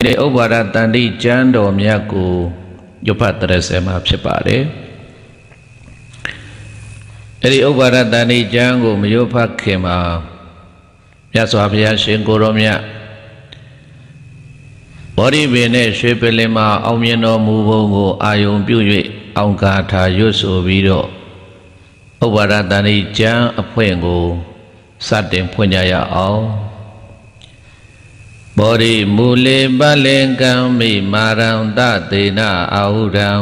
ဒီဥပါဒတန်တိကျမ်းတော်မြတ်ကိုရွတ်ဖတ်တရဆယ်မှာဖြစ်ပါတယ်။အဲဒီဥပါဒတန်တိကျမ်းကိုမရွတ်ဖတ်ခင်မှာမြတ်စွာဘုရားရှင်ကိုရောမြတ်ဘောဓိပင်နဲ့ရွှေပလင်မှာအောင်မြင်တော်မူပုံကို အာယုံပြု၍အောင်ကာထာရွတ်ဆိုပြီးတော့ဥပါဒတန်တိကျမ်းအဖွင့်ကို စတင်ဖွင့်ကြရအောင်။ပောရိမူလေပလင်ကံမိမာရံတသေနာအာဟုရံ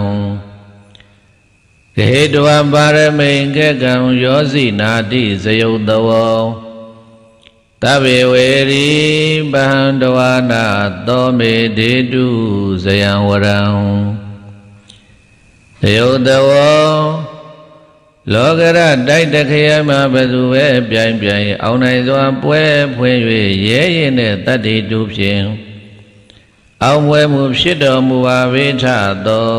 ဒေတဝပါရမိန်ကကံယောစီနာတိဇယုတဝောတဗ္ဗေဝေရိပဟံတဝနာသောမေဒေတုဇယံဝရံဇယုတဝောလောကရတိုက်တခရမှာဘသူပဲပြိုင်ပြိုင်အောင်နိုင်စွာပွဲဖွင့်၍ရဲရင်နဲ့တတ္တိတူဖြင့်အောင်ပွဲမှုဖြစ်တော်မူပါဝိထသော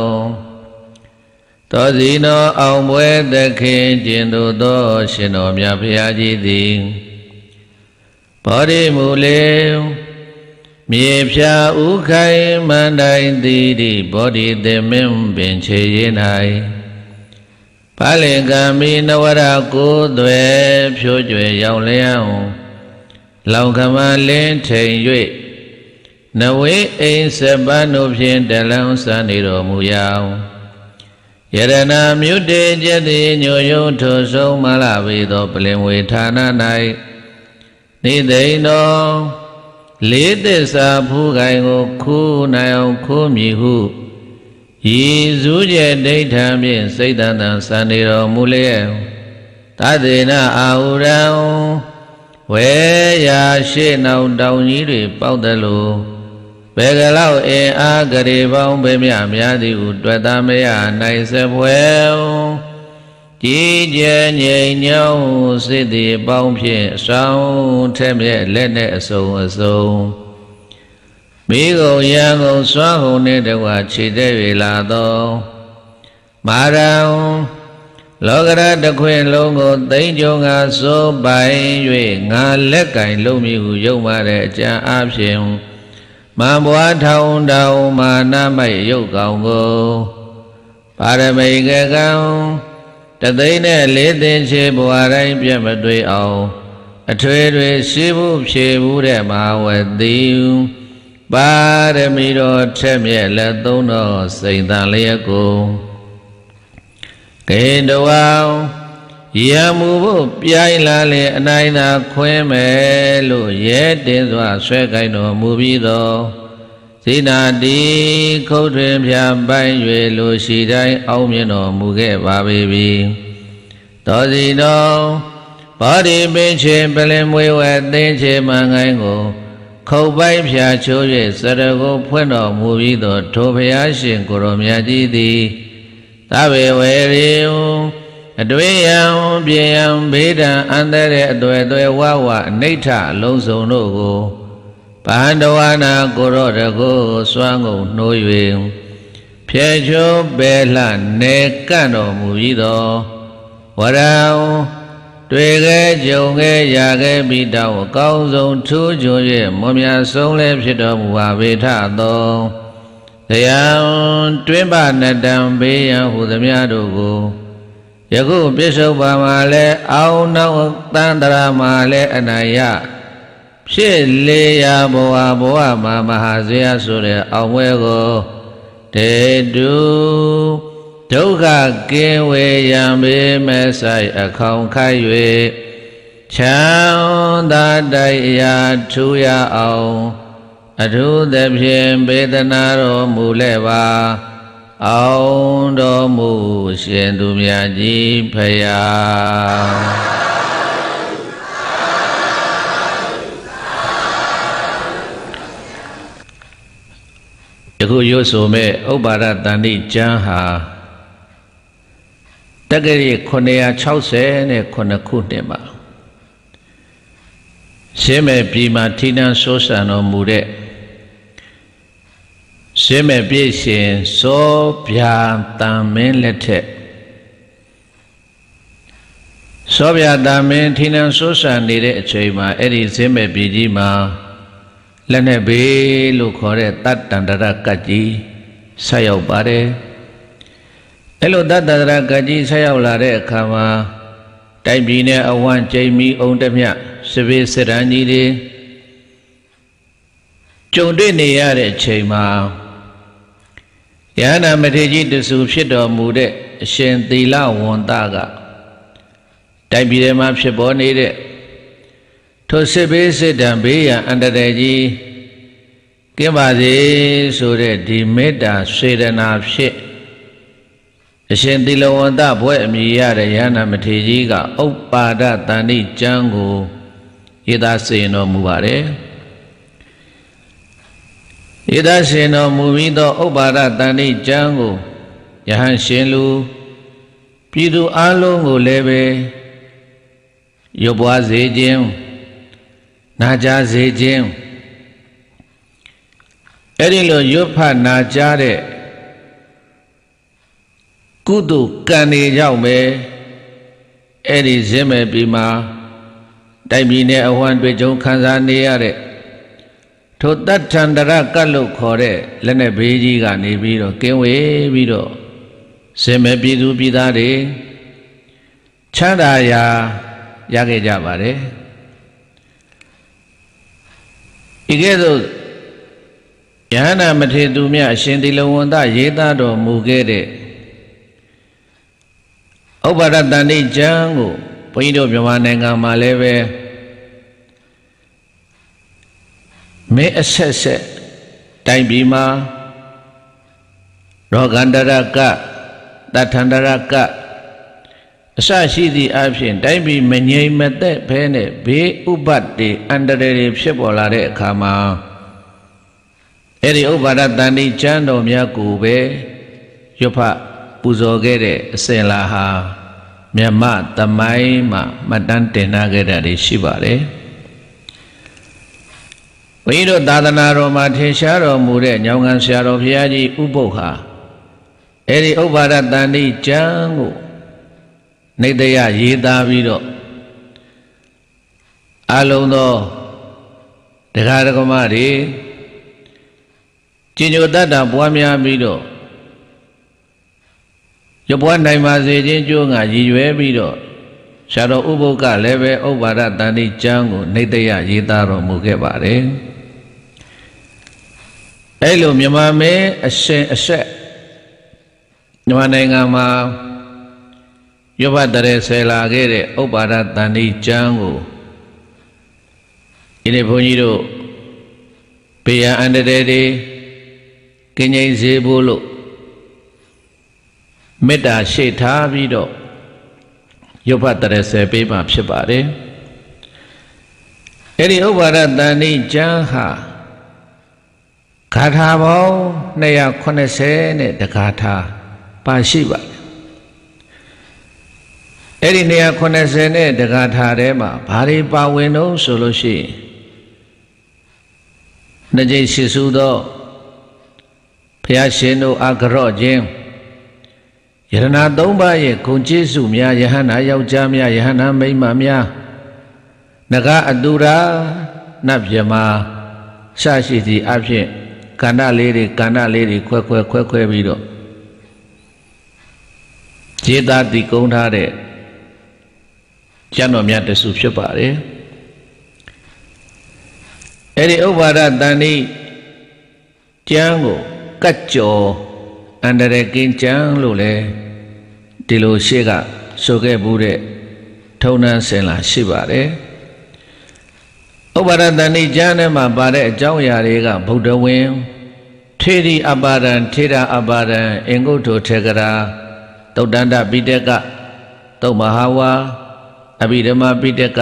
သောစီနောအောင်ပွဲတခင်ကျင်သူသော ရှင်တော်မြတ်ဘုရားကြီးသည်ဗောဓိမူလေမြေဖြာဥခိုင်မန္တိုင်တိတိဗောဓိတေမင်းပင်ခြေရင်၌ပါလေကံမီနဝရကိုသွဲဖြိုးကြွယ်ရောက်လျောင်းလောင်ခမလင်းထိန်၍နဝေအိမ်စပန်းတို့ဖြင့်တလောင်းစံနေတော်မူရာယရဏမြုတေကျတိညိုယုံထုဆုံးမလာဝေသောပလင်ဝေဌာန၌နိသိန်တော်လေးသစ္စာဖူးကိုင်ကိုခူးနိုင်အောင်ခူးမြည်ဟုရေစူးကျက်ဒိဋ္ဌံဖြင့်စိတ်တတံစံနေတော်မူလျက်သတေနအာဟုရံဝေယာရှေနောင်တောင်ကြီးတွေပေါက်တယ်လို့ဘေကလောက်အင်အားကြရေပေါင်းပေမြများသည်ဟုတွေ့သားမရနိုင်စပွဲကြည်ကြဲငြိမ်ညောင်းစစ်သည်ပေါင်းဖြင့်အဆောင်ထဲ့မြဲလက်နဲ့အစုံအစုံမိဂုံရံကုန်စွာဟုန်နှင့်တကွာခြေသေး၍လာသောမာရံလောကရတခွင်လုံးကိုသိမ့်ကြုံကစိုးပိုင်၍ငါလက်ကင်လုံးမိဟုယုံမာတဲ့အကြံအဖြင့်မံဘွားထောင်တောင်မာနမိုက်ရုပ်ကောင်ကိုပါရမိတ်ကကံတသိန်းနဲ့လေးသိန်းချေဘွားတိုင်းပြတ်မတွေ့အောင်အထွေထွေရှိမှုဖြေမှုတဲ့မဟာဝတိပါရမီတော်ထက်မြက်လက်သုံးတော်စိန်တန်လျက်ကိုကေတဝံရံမူဖို့ပြိုင်လာလေအနိုင်သာခွင်းမယ်လို့ရဲတင်စွာဆွဲကိုင်းတော်မူပြီးသောဇိနာတိခုတ်တွင်ဖြာပိုင်၍လူရှိတိုင်းအောင်မြင်တော်မူခဲ့ပါပေပြီတောစီတော်ဗောဓိပင်ချေပလင်မွေဝဲသိင်ချေမငိုင်းကိုခုတ်ပိုင်းဖြာချိုး၍စရကိုဖွင့်တော်မူပြီးသော ထိုဘုရားရှင်ကိုရောမြတ်ကြီးသည်သဗ္ဗေဝေရိယအတွေ့ယံပြေယံဘေဒံအန္တရေအတွေ့အတွေ့ဝဝအနိဋ္ဌအလုံးစုံတို့ကိုဗန္ဒဝနာကိုရောတကိုစွမ်းကုန်နှိုး၍ဖြေချိုးပေလှနေကန့်တော်မူပြီးသောဝရံတွေ့ခဲ့ကြုံခဲ့ရခဲ့ပြီးတော့အကောင်းဆုံးထူးချွန်၍မွန်မြတ်ဆုံးလည်းဖြစ်တော်မူပါဘေထသောတရားတွင်ပါနတံဘေးရန်ဟုသမျှတို့ကိုယခုပြစ္ဆုတ်ပါမှာလဲအောင်းနောက်တန်တရာမှာလဲအနယဖြစ်လေရာဘဝဘဝမှာမဟာဇေယဆိုတဲ့အောင်ဝဲကိုတေတုဒုက္ခကင်းဝေယံမေမဆိုင်အခေါင်ခိုက်၍ချမ်းသာတိုက်ရာထူရအောင်အထူးသဖြင့်ပေဒနာတော်မူလည်းပါအောင်တော်မူရှင်သူမြတ်ကြီးဖရာယခုရွတ်ဆိုမဲ့ဥပါဒတန်တိကျမ်းဟာတက္ကရီ960နဲ့9ခုနှစ်မှာရှင်းမဲ့ပြည်မှာထိနှံဆိုးဆန်တော်မူတဲ့ရှင်းမဲ့ပြည်ရှင်စောဗျာတန်မင်းလက်ထက်စောဗျာတန်မင်းထိနှံဆိုးဆန်နေတဲ့အချိန်မှာအဲ့ဒီရှင်းမဲ့ပြည်ကြီးမှာလက်နဲ့ဘေးလို့ခေါ်တဲ့တတ္တန္တရကတ်ကြီးဆက်ရောက်ပါတယ်။အဲ့လိုတတ္တရာကကြီးဆက်ရောက်လာတဲ့အခါမှာတိုက်ပြည်နဲ့အဝန့်ကျိန်မီအောင်တမြစစ်ဘေးစစ်ရန်ကြီးတွေကြုံတွေ့နေရတဲ့အချိန်မှာယန္နာမထေကြီးတဆူဖြစ်တော်မူတဲ့အရှင်သီလဝန္တကတိုက်ပြည်ထဲမှာဖြစ်ပေါ်နေတဲ့ထိုစစ်ဘေးစစ်တံဘေးရန်အန္တရာယ်ကြီးကင်းပါစေဆိုတဲ့ဒီမေတ္တာစေတနာဖြင့်အရှင်သီလဝန္တဘွဲ့အမည်ရတဲ့ယန္နာမထေရကြီးကဥပ္ပါဒတန်တိကျမ်းကိုရေးသားစေတော်မူပါတယ်။ရေးသားစေတော်မူပြီးတော့ဥပ္ပါဒတန်တိကျမ်းကိုယဟန်ရှင်လူပြည်သူအလုံးကိုလည်းပဲရုပ်ပွားစေခြင်းနာကြားစေခြင်းအဲ့ဒီလိုရွတ်ဖတ်နာကြားတဲ့ကုသိုလ်ကံတွေကြောင့်ပဲအဲ့ဒီဇင်းမဲ့ပြည်မှာတိုက်ပြည်နဲ့အဝှမ်းတွေ့ကြုံခံစားနေရတဲ့ထိုတတ်ထန္တရကတ်လို့ခေါ်တဲ့လက်နဲ့ဘေးကြီးကနေပြီးတော့ကင်းဝေးပြီးတော့ဇင်းမဲ့ပြည်သူပြည်သားတွေချမ်းသာရာရခဲ့ကြပါတယ်ဤကဲ့သို့ယဟနာမထေသူမြတ်အရှင်သီလဝန္တရေးသားတော်မူခဲ့တဲ့ဥပ္ပါဒတန်တိကျမ်းကိုဘုန်းကြီးတို့မြန်မာနိုင်ငံမှာလည်းပဲမဲအဆက်ဆက်တိုင်ပြည်မှာရောဂန္တရကတထန္တရကအစရှိသည့်အဖြစ်တိုင်းပြည်မငြိမ်မသက်ဘဲနဲ့ဘေးဥပတ်တွေအန္တရာယ်တွေဖြစ်ပေါ်လာတဲ့အခါမှာအဲ့ဒီဥပါဒတန်တိကျမ်းတော်များကိုပဲရွတ်ဖပူဇော်ခဲ့တဲ့အစဉ်လာဟာမြမသမိုင်းမှာမှတ်တမ်းတင်ထားခဲ့တာတွေရှိပါတယ်။ဘုန်းကြီးတို့သာသနာတော်မှာထင်ရှားတော်မူတဲ့ညောင်ခံဆရာတော်ဘုရားကြီးဥပုပ်ဟာအဲဒီဥပ္ပါဒတန်တိကျမ်းကိုနေတရရေးသားပြီးတော့အလုံးသောတရားဓမ္မတွေကျင့်ကြံတတ်တာပွားများပြီးတော့လွတ်ပွားနိုင်ပါစေခြင်းကြိုးငါရည်ရွယ်ပြီးတော့ဆရာတော်ဥပုက္ကလည်းပဲဥပါဒတန်တိကျမ်းကိုနေတရရေးသားတော်မူခဲ့ပါတယ်အဲ့လိုမြန်မာမင်းအရှင်အဆက်မြန်မာနိုင်ငံမှာယောဘတရေဆယ်လာခဲ့တဲ့ဥပါဒတန်တိကျမ်းကိုဒီနေ့ဘုန်းကြီးတို့ဘေးရန်အန္တရာယ်တွေကင်းငြိမ်စေဖို့လို့မေတ္တာရှေ့ထားပြီးတော့ရုပ်ဖတ်တရဆယ်ပေးမှဖြစ်ပါတယ်အဲ့ဒီဥပါဒတန်ဋိကျမ်းဟာဂါထာပေါင်း280နဲ့တဂါထာပါရှိပါတယ်အဲ့ဒီ280နဲ့တဂါထာထဲမှာဘာတွေပါဝင်တော့ဆိုလို့ရှိရင်နှစ်ကြိမ်ရှိစုသောဘုရားရှင်တို့အကရော့ခြင်းယရနာ၃ပါးရဲ့ဂုဏ်ကျေးဇူးများယဟန္တာယောက်ျားများယဟန္တာမိန်းမများနဂအတူရာနတ်မြမာစရှိသည့်အဖြစ်ကန္တလေးတွေကန္တလေးတွေခွဲခွဲခွဲခွဲပြီးတော့ခြေသားတည်ကုန်းထားတဲ့ကျမ်းတော်များတစုဖြစ်ပါတယ်အဲ့ဒီဥပါဒတန်ဤကျမ်းကိုကတ်ကြော်အန္တရာယ်ကင်းကြမ်းလို့လဲဒီလိုရှေ့ကဆိုခဲ့ဘူးတဲ့ထုံနှံစင်လာရှိပါတယ်ဥပါဒတဏိကျမ်းထဲမှာပါတဲ့အကြောင်းအရာတွေကဗုဒ္ဓဝင်ထေရီအပါဒံထေရအပါဒံအင်္ဂုတ္ထထေကရာတုတ်တန္တပိတကတုတ်မဟာဝါအဘိဓမ္မာပိတက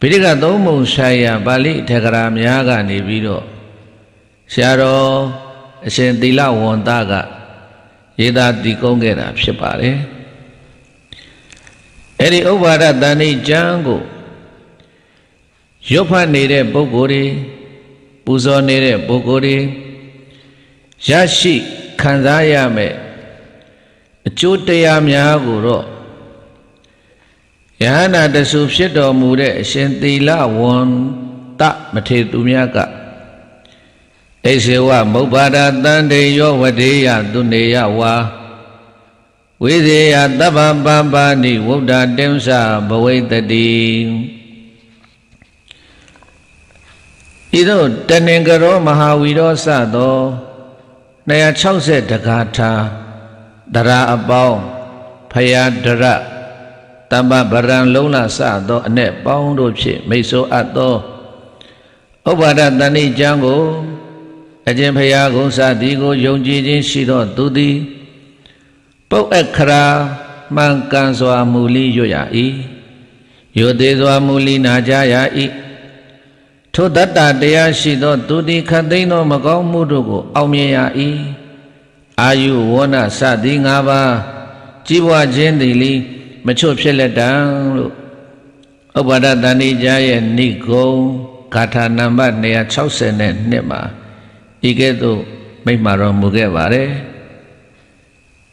ပိဋကသုံးပုံဆိုင်ရာပါဠိထေကရာများကနေပြီးတော့ဆရာတော်အရှင်သီလဝန္တကရေးသားတည်ကုန်းခဲ့တာဖြစ်ပါတယ်အဲ့ဒီဥပါဒတန်ဋိကျမ်းကိုရွတ်ဖတ်နေတဲ့ပုဂ္ဂိုလ်တွေပူဇော်နေတဲ့ပုဂ္ဂိုလ်တွေရရှိခံစားရမယ်အကျိုးတရားများကိုတော့ယဟနာတဆူဖြစ်တော်မူတဲ့အရှင်သီလဝန္တမထေရသူမြတ်ကဒိသေဝမုပ္ပါဒတန်တေယောဝတိယသူနေယဝါဝိဇေယတဗ္ဗပမ္ပါဏိဝုဒ္ဓတိံ္ဆဘဝိတတိဤသို့တဏင်္ဂရောမဟာဝီရောစသော260တဂါထာတရာအပေါင်းဖယားတရတမ္ပဗရံလုံးလာစသောအ내ပေါင်းတို့ဖြင့်မိတ်ဆိုအပ်သောဥပါဒတဏိကျမ်းကိုအကျင့်ဖျားကုံစသည်ကိုယုံကြည်ခြင်းရှိသောသူသည်ပုတ်အခရာမှန်ကန်စွာမူလိရွရ၏ရွသေးစွာမူလိနာကြရ၏ထိုတတ္တတရားရှိသောသူသည်ခတ်သိမ်းသောမကောင်းမှုတို့ကိုအောင်မြင်ရ၏အာယုဝဏစသည်၅ပါးကြီးပွားခြင်းသည်လိမချွတ်ဖြစ်လက်တံလို့ဥပ္ပါဒတဏိကြရဲ့ဏိဂုံဂါထာနံပါတ်162မှာဤကဲ့သို့ မိမှတော်မူခဲ့ပါတယ်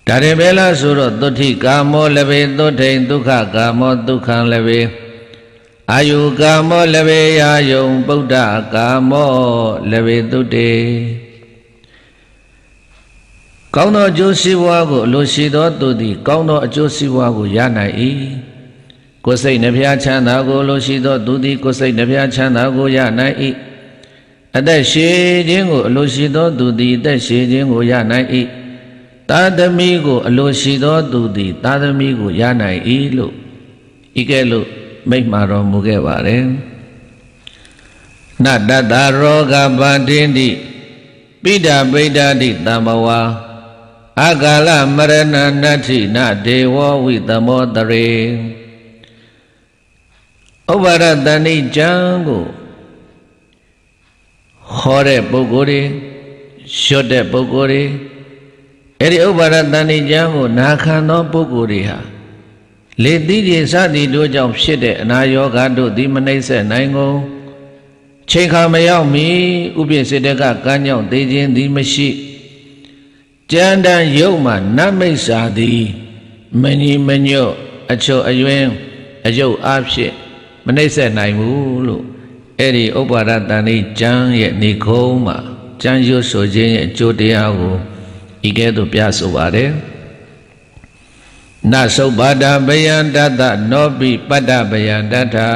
ဒါရင်ပဲလားဆိုတော့သုတိကာမောလဘေသုထိန်ဒုက္ခကာမောဒုက္ခံလဘေအာယုကာမောလဘေယာယုံဗုဒ္ဓကာမောလဘေသုတေကောင်းသော အကျိုးစီးပွားကိုအလိုရှိသောသူသည်ကောင်းသောအကျိုးစီးပွားကိုရနိုင်၏ကိုယ်စိတ်နှဖျားချမ်းသာကိုလိုရှိသောသူသည်ကိုယ်စိတ်နှဖျားချမ်းသာကိုရနိုင်၏အသက်ရှိခြင်းကိုအလိုရှိသောသူသည်အသက်ရှိခြင်းကိုရနိုင်၏သာသမီကိုအလိုရှိသောသူသည်သာသမီကိုရနိုင်၏လို့ဤကဲ့သို့မိန့်မာတော်မူခဲ့ပါတယ်နတ္တတရောဂဗန္တိတိပိဒပိဒတိတံဘဝအကာလမရဏနတ္ထိနဒေဝဝိသမောတရေဥပါရတဏိကျမ်းကိုဟောတဲ့ပုဂ္ဂိုလ်တွေရွတ်တဲ့ပုဂ္ဂိုလ်တွေအဲ့ဒီဥပါဒတန်တိကြားကိုနာခံသောပုဂ္ဂိုလ်တွေဟာလေသီးခြင်းစသည်တို့ကြောင့်ဖြစ်တဲ့အနာယောဂတို့သည်မနှိမ့်ဆက်နိုင်ကုန်ချိန်ခါမရောက်မီဥပ္ပစေတကကံကြောင့်သိခြင်းသည်မရှိကြံတန်ရုပ်မှနတ်မိတ်စာသည်မငြိမညွတ်အချုပ်အယွင်းအယုတ်အဖြစ်မနှိမ့်ဆက်နိုင်ဘူးလို့အဲ့ဒီဥပါဒတန်လေးကျမ်းရဲ့နေခုံးမှာကျမ်းရွတ်ဆိုခြင်းရဲ့အကျိုးတရားကိုဤကဲ့သို့ပြဆိုပါတယ်နသုပါဒဗယံတတနောပိပတ္တဗယံတထာ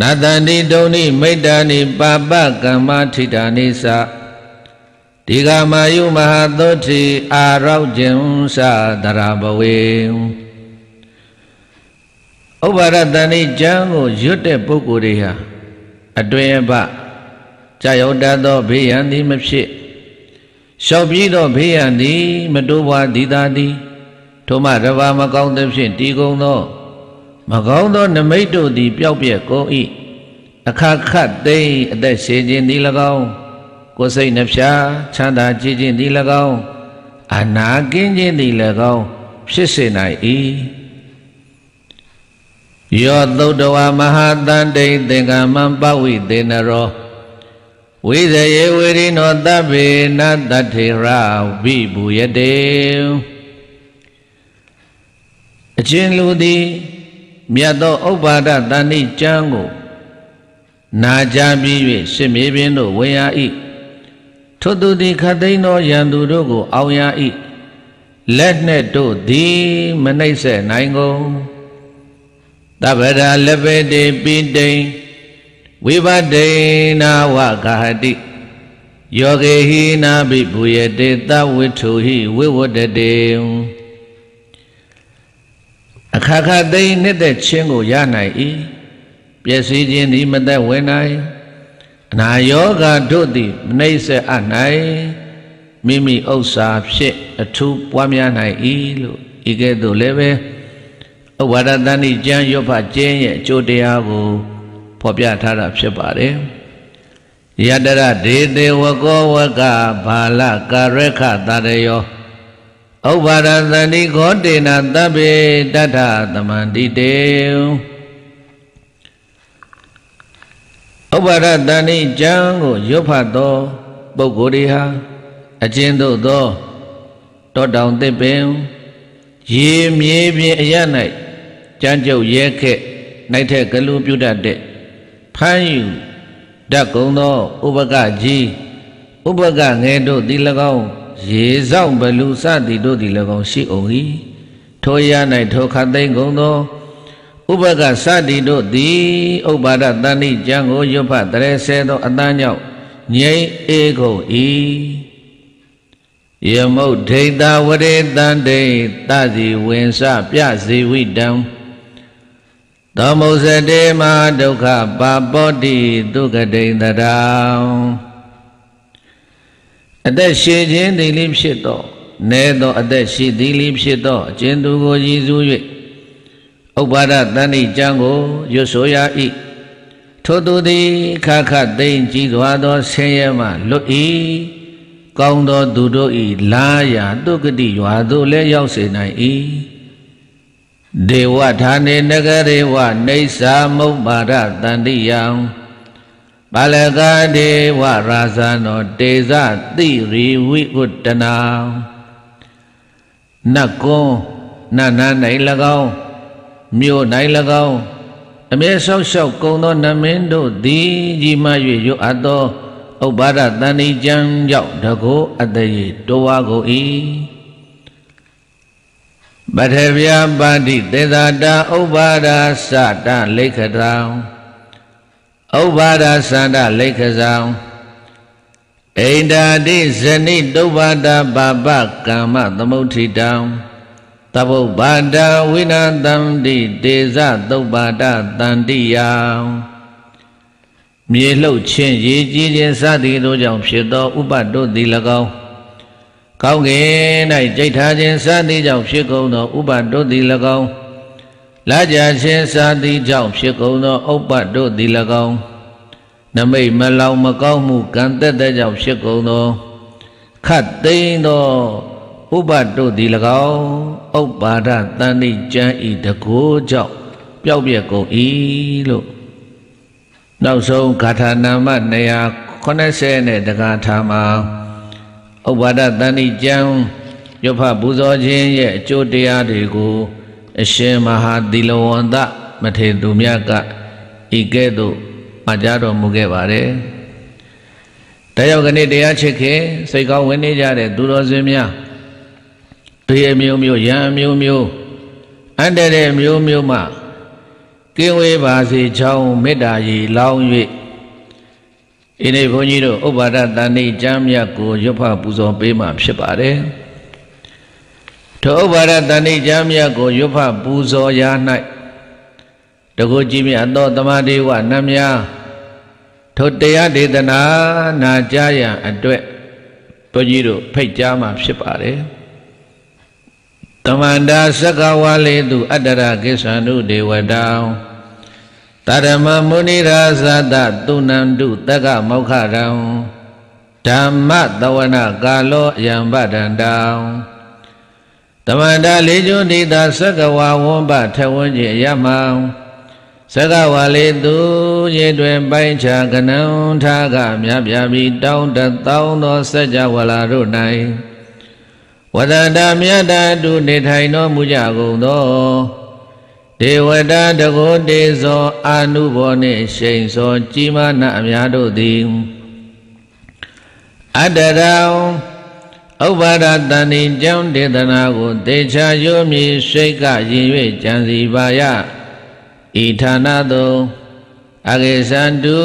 နတန္တိဒုံိမိတ္တာနိပါပကမ္မထိတာနိသဒီဃမာယုမဟာသုတိအာရောက်ခြင်းသဒရဘဝေဥပါရတန်ိကျမ်းကိုရွတ်တဲ့ပုဂ္ဂိုလ်တွေဟာအတွင်ပကြာရောက်တတ်သောဘေးရန်သည်မဖြစ်လျှောက်ပြီးသောဘေးရန်သည်မတိုးပွားသည်သာသည်ထိုမှတပါမကောင်းသဖြင့်တီကုံသော မကောင်းသော နမိတ်တို့သည်ပျောက်ပြက်ကုန်၏အခါခတ်သိမ့်အသက်ရှင်ခြင်းသည်၎င်းကိုယ်စိတ်နှဖျားချမ်းသာကြည်ခြင်းသည်၎င်းအနာကင်းခြင်းသည်၎င်းဖြစ်စေနိုင်၏ယောသုတ်တဝမဟာတန်တိသင်္ကမံပဝိသေနရောဝိဇယေဝိရိနောတဗ္ဗေနတထေရဝိဘူယတေအချင်းလူသည်မြတ်သောဥပ္ပါဒတဏိကျမ်းကိုနာကြားပြီး၍ရှင်မေပင်တို့ဝင်ရ၏ထိုသူသည်ခတ်သိမ်းသောရန်သူတို့ကို အောင်ရ၏လက်နှင့်တို့သည် မနှိမ့်ဆက်နိုင်ကုန်သဗ္ဗရာလပေတိပိတိဝိပဒိနာဝဂဟတိယောဂေဟိနာဘိဘူယတေသဝိထုဟိဝိဝတတေအခါခသိနှစ်သက်ချင်းကိုရနိုင်၏ပျက်စီးခြင်းသည်မသက်ဝင်နိုင် အနာယောဂတို့သည်မနှိမ့်ဆက်အပ်နိုင်မိမိဥစ္စာဖြစ်အထူးပွားများနိုင်၏လို့ဤကဲ့သို့လည်းပဲဥပါဒတန်ဤကျမ်းရွတ်ဖတ်ခြင်းရဲ့အကျိုးတရားကိုဖော်ပြထားတာဖြစ်ပါတယ်ယတရဒေတေဝကောဝကဘာလကာရခတရယောဥပါဒသန္တိခောတေနသဗ္ဗေတတ္ထသမန္တိတေဥပါဒသန္တိကျမ်းကိုရွတ်ဖတ်သောပုဂ္ဂိုလ်တွေဟာအကျဉ်းသို့သောတောတောင်သစ်ပင်ရေမြေပြင်အရ၌ကြမ်းကြုတ်ရဲခက်နိုင်ထက်ကလူပြုတ်တတ်တဲ့ဖမ်းယူတတ်ကုန်သောဥပကကြီးဥပကငယ်တို့သည်၎င်းရေဆောင်ဘလူစသည်တို့သည်၎င်းရှိအောင်၏ထိုရ၌ထိုခတ်သိမ့်ကုန်သောဥပကစသည်တို့သည်ဥပါဒတန်တိကြံကိုရွတ်ဖတ်တရေဆဲသောအတန်းကြောင့်ငြိမ့်အေကုန်၏ယမုတ်ဒိဋ္ဌဝရေတန်ဒိဋ္ဌသစီဝင်စပြစီဝိတံသောမုစတေမဒုက္ခပါပောတိဒုက္ခဒိန္တရာအသက်ရှိခြင်းသည်လိဖြစ်သောနေသောအသက်ရှိသည်လိဖြစ်သောအကျဉ်သူကိုရည်စူး၍ဥပါဒတန်ဋိကျမ်းကိုရွတ်ဆိုရ၏ထိုသူသည် ခခသိမ့်ကြည်စွာသောဆင်းရဲမှလွတ်၏ကောင်းသောသူတို့၏လာရာဒုက္ခတိရွာသို့လည်းရောက်စေနိုင်၏ဒေဝဌာနေနဂရေဝနေသာမုပ္ပါဒတန္တိယံပါလကဒေဝရာဇာနောတေဇတိရိဝိဥတနာနတ်ကုံနတ်နန်း၌၎င်းမြို့၌၎င်းအမြဲဆောက်ရှောက်ကုံသော နမင်းတို့သည်ကြီးမား၍ရွတ်အပ်သောဥပ္ပါဒတန္တိကြံကြောင့်တကောအတရေတောဝါကို၏ပထဗျာပါတိသေသာတာဥပ္ပါဒာသတလိခတံဥပ္ပါဒာသတလိခဇံအိန္ဒာတိဇဏိတုပ္ပါဒပါပကမ္မသမုဋ္ဌိတံသဗုဗ္ဗတာဝိနာတံတိတေဇသုပ္ပါဒတန္တိယမြေလှုပ်ခြင်းရည်ကြည်ခြင်းစသည်တို့ကြောင့်ဖြစ်သောဥပတ္တုသည်၎င်းကောင်းကင်၌ကြိတ်ထားခြင်းစသည်ကြောင့်ဖြစ်ကုန်သော ဥပတို့သည်၎င်းလာကြခြင်းစသည်ကြောင့်ဖြစ်ကုန်သောဥပတို့သည်၎င်းနမိတ်မလောင်မကောင်းမှုကံတက်တဲ့ကြောင့်ဖြစ်ကုန်သောခတ်သိမ်းသောဥပတို့သည်၎င်းဥပ္ပါဒတန်တိကျမ်းဤတကိုးကြောင့်ပျောက်ပြက်ကုန်၏လို့နောက်ဆုံးဂါထာနာမ280နဲ့တဂါထာမှာဥပါဒတန်တိကျမ်းရွတ်ဖပူဇော်ခြင်းရဲ့အကျိုးတရားတွေကို အရှင်မဟာသီလဝန္တမထေရသူမြတ်ကဤကဲ့သို့မှာကြားတော်မူခဲ့ပါတယ်။ဒါကြောင့်ခဏတရားချစ်ခင်စိတ်ကောင်းဝင်နေကြတဲ့သူတော်စင်များတွေအမျိုးမျိုးရံအမျိုးမျိုးအန္တရာယ်မျိုးမျိုးမှကင်းဝေးပါစေချောင်းမေတ္တာရည်လောင်း၍ဒီနေ့ဘုန်းကြီးတို့ဥပါဒတန်ဋိကျမ်းမြတ်ကိုရွတ်ဖပူဇော်ပေးမှဖြစ်ပါတယ်ထိုဥပါဒတန်ဋိကျမ်းမြတ်ကိုရွတ်ဖပူဇော်ရာ၌တကုကြီးမြတ်သောတမဒေဝနတ်များထိုတရားဒေသနာနာကြားရန်အတွက်ဘုန်းကြီးတို့ဖိတ်ကြားမှဖြစ်ပါတယ်တမန္တာသက္ကဝါလေသူ အတ္တရကိစ္ဆန္ဓုဒေဝတံတရမမုနိရာဇာတတုဏန္တုတက္ကမောခရံဓမ္မတဝနာကာလောယံပတန္တံတမန္တလေးကျွန်းဒီတာသက္ကဝဝဝံပထဝန်းကြီးအယမံသက္ကဝလေသူရေတွင်ပိုင်ချာကနံထာကမြပြပြီးတောင်းတသောသောစัจ java လာတို့၌ဝဒန္တမြတ်တတုနေထိုင်တော်မူကြကုန်သောဒေဝတာတကိုတေဇောအာနုဘောနှင့်ရှိန်သောကြီးမားနအများတို့သည်အတ္တရာဥပ္ပါဒတန်ဤကြောင့်ဒေသနာကိုတေချာယုံမြည်စိတ်ကရင်၍ကြံစီပါယဤဌာနသို့အဂေသံတု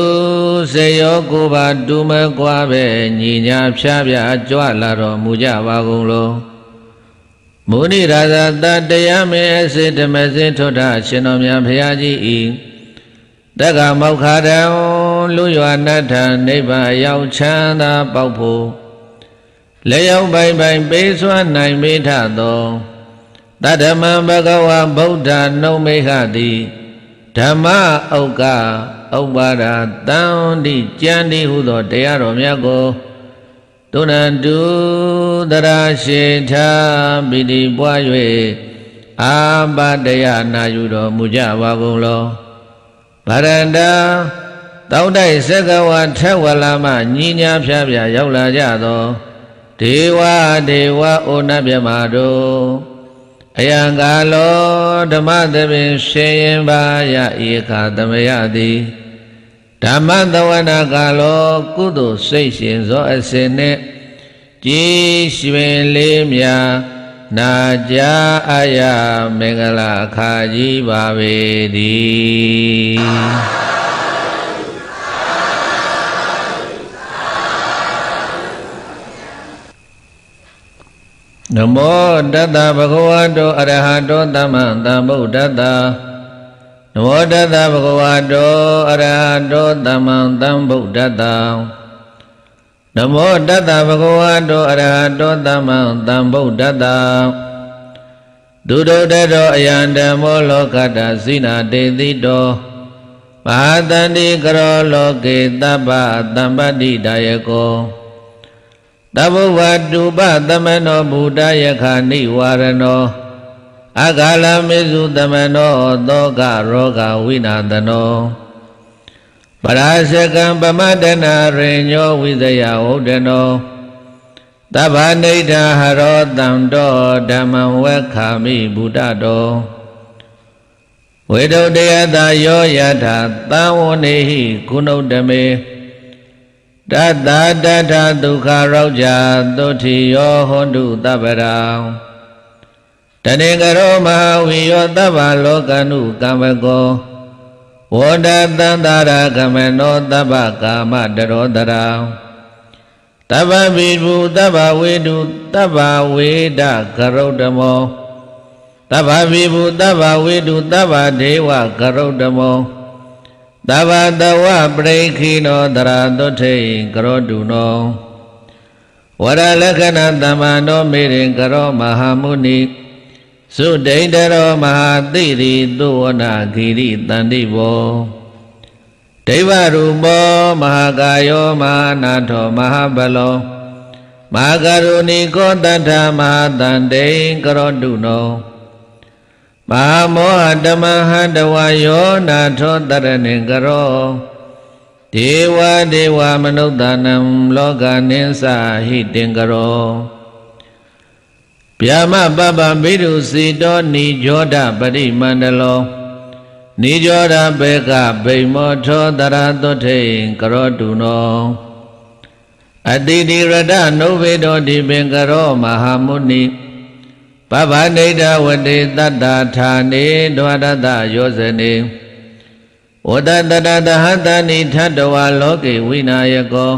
စေယောကိုပါတူမကွာပဲညီညာဖြားပြကြွလာတော်မူကြပါကုန်လောမုဏိရာဇာတတရားမေအစေဓမ္မစင်ထွတ်တာရှင်တော်မြတ်ဘုရားကြီးဤတက္ကမောက္ခတံလူရွာနတ္ထနိဗ္ဗာန်ရောက်ချမ်းသာပေါက်ဖို့လေယောပိုင်ပိုင်ပေးစွာနိုင်မိထသောတတ္တမံဘဂဝါဗုဒ္ဓနှုတ်မိခတိဓမ္မဥက္ကဥပ္ပါဒတန်တိကြံတိဟုသော တရားတော်မြတ်ကိုတုရတုတရာရှိထာပိတိပွား၍အာပတယနာယူတော်မူကြပါကုန်လောဗရန္တတောက်တိုက်စကဝါထဝလာမညီညာဖြားဖြားရောက်လာကြသောဒေဝဒေဝဩနမြမတို့အယံကာလောဓမ္မသဘင်ရှင်ရင်ပါယဧကသမယတိဓမ္မတဝနာကာလောကုသိုလ်စိတ်ရှင်သောအစဉ်နှင့်ကြည်ရွှင်လေးမြာနာကြအယမင်္ဂလာအခါကြီးပါပေသည်နမောတတဗုဒ္ဓတောအရဟတောသမ္မသမ္ဗုဒ္ဓတ္တနမောတတဗုဒ္ဓဝါတောအရဟတောသမ္မာသမ္ဗုဒ္ဓတံနမောတတဗုဒ္ဓဝါတောအရဟတောသမ္မာသမ္ဗုဒ္ဓတံဒုဒုတတောအယံဓမ္မောလောကတစိနာတေတိတောမဟာတန္တိကရောလောကေတပ္ပတမ္ပတိတယကောတဘုဝတုပသမနောဘုဒ္ဓယခာနိဝရဏောအဂါလမေစုတမနောသောကရောဂဝိနာတနောပရာစကံပမတနာရိညောဝိဇယဝုဒနောသဗ္ဗနိဒာဟရောတံတောဓမ္မဝေခာမိဗုဒ္ဓတောဝေဒုတယတာယောယထာသံဝနေဟိကုဏုတမေတတတတဒုက္ခရောက်ကြသုတိယောဟောတုတပ္ပရာတနေကရောမဝိယောတဗ္ဗလောကနုကမ္မကောဝေါဒတန္တရာကမနောတဗ္ဗကာမတရောတရာတဗ္ဗပိဘူတဗ္ဗဝေတုတဗ္ဗဝေဒကရုဒ္ဓမောတဗ္ဗပိဘူတဗ္ဗဝေတုတဗ္ဗဒေဝကရုဒ္ဓမောတဗ္ဗတဝပရိခိနောတရာတုထေကရောတုနောဝရလက္ခဏသမ္မာနောမေရင်ကရောမဟာမုနိသုဒိတရောမဟာသိရိသုဝနာဂိရိတန္တိဘောဒိဗရူပောမဟာကာယောမဟာနာထောမဟာဘလောမဟာကရုဏီကောတထမဟာတန္တိကရောတုနောမဟာမောဟဓမ္မဟတဝယောနာထောတရဏင်ကရောဒေဝဒေဝမနုဿာနံလောကနိသဟိတင်ကရောဗျာမပပဘိဓုစေတောနိကြောဓပရိမန္တလောနိကြောဓဘေကဗိမောထောတရသုထေကရောတုနောအတိတိရဒနုဝေတောဒီပင်ကရောမဟာမုနိပပဏိဒဝတိတတ္တာဌာနေဒဝရတယောဇနေဝတ္တတတဟတနိထတဝါလောကေဝိနာယကော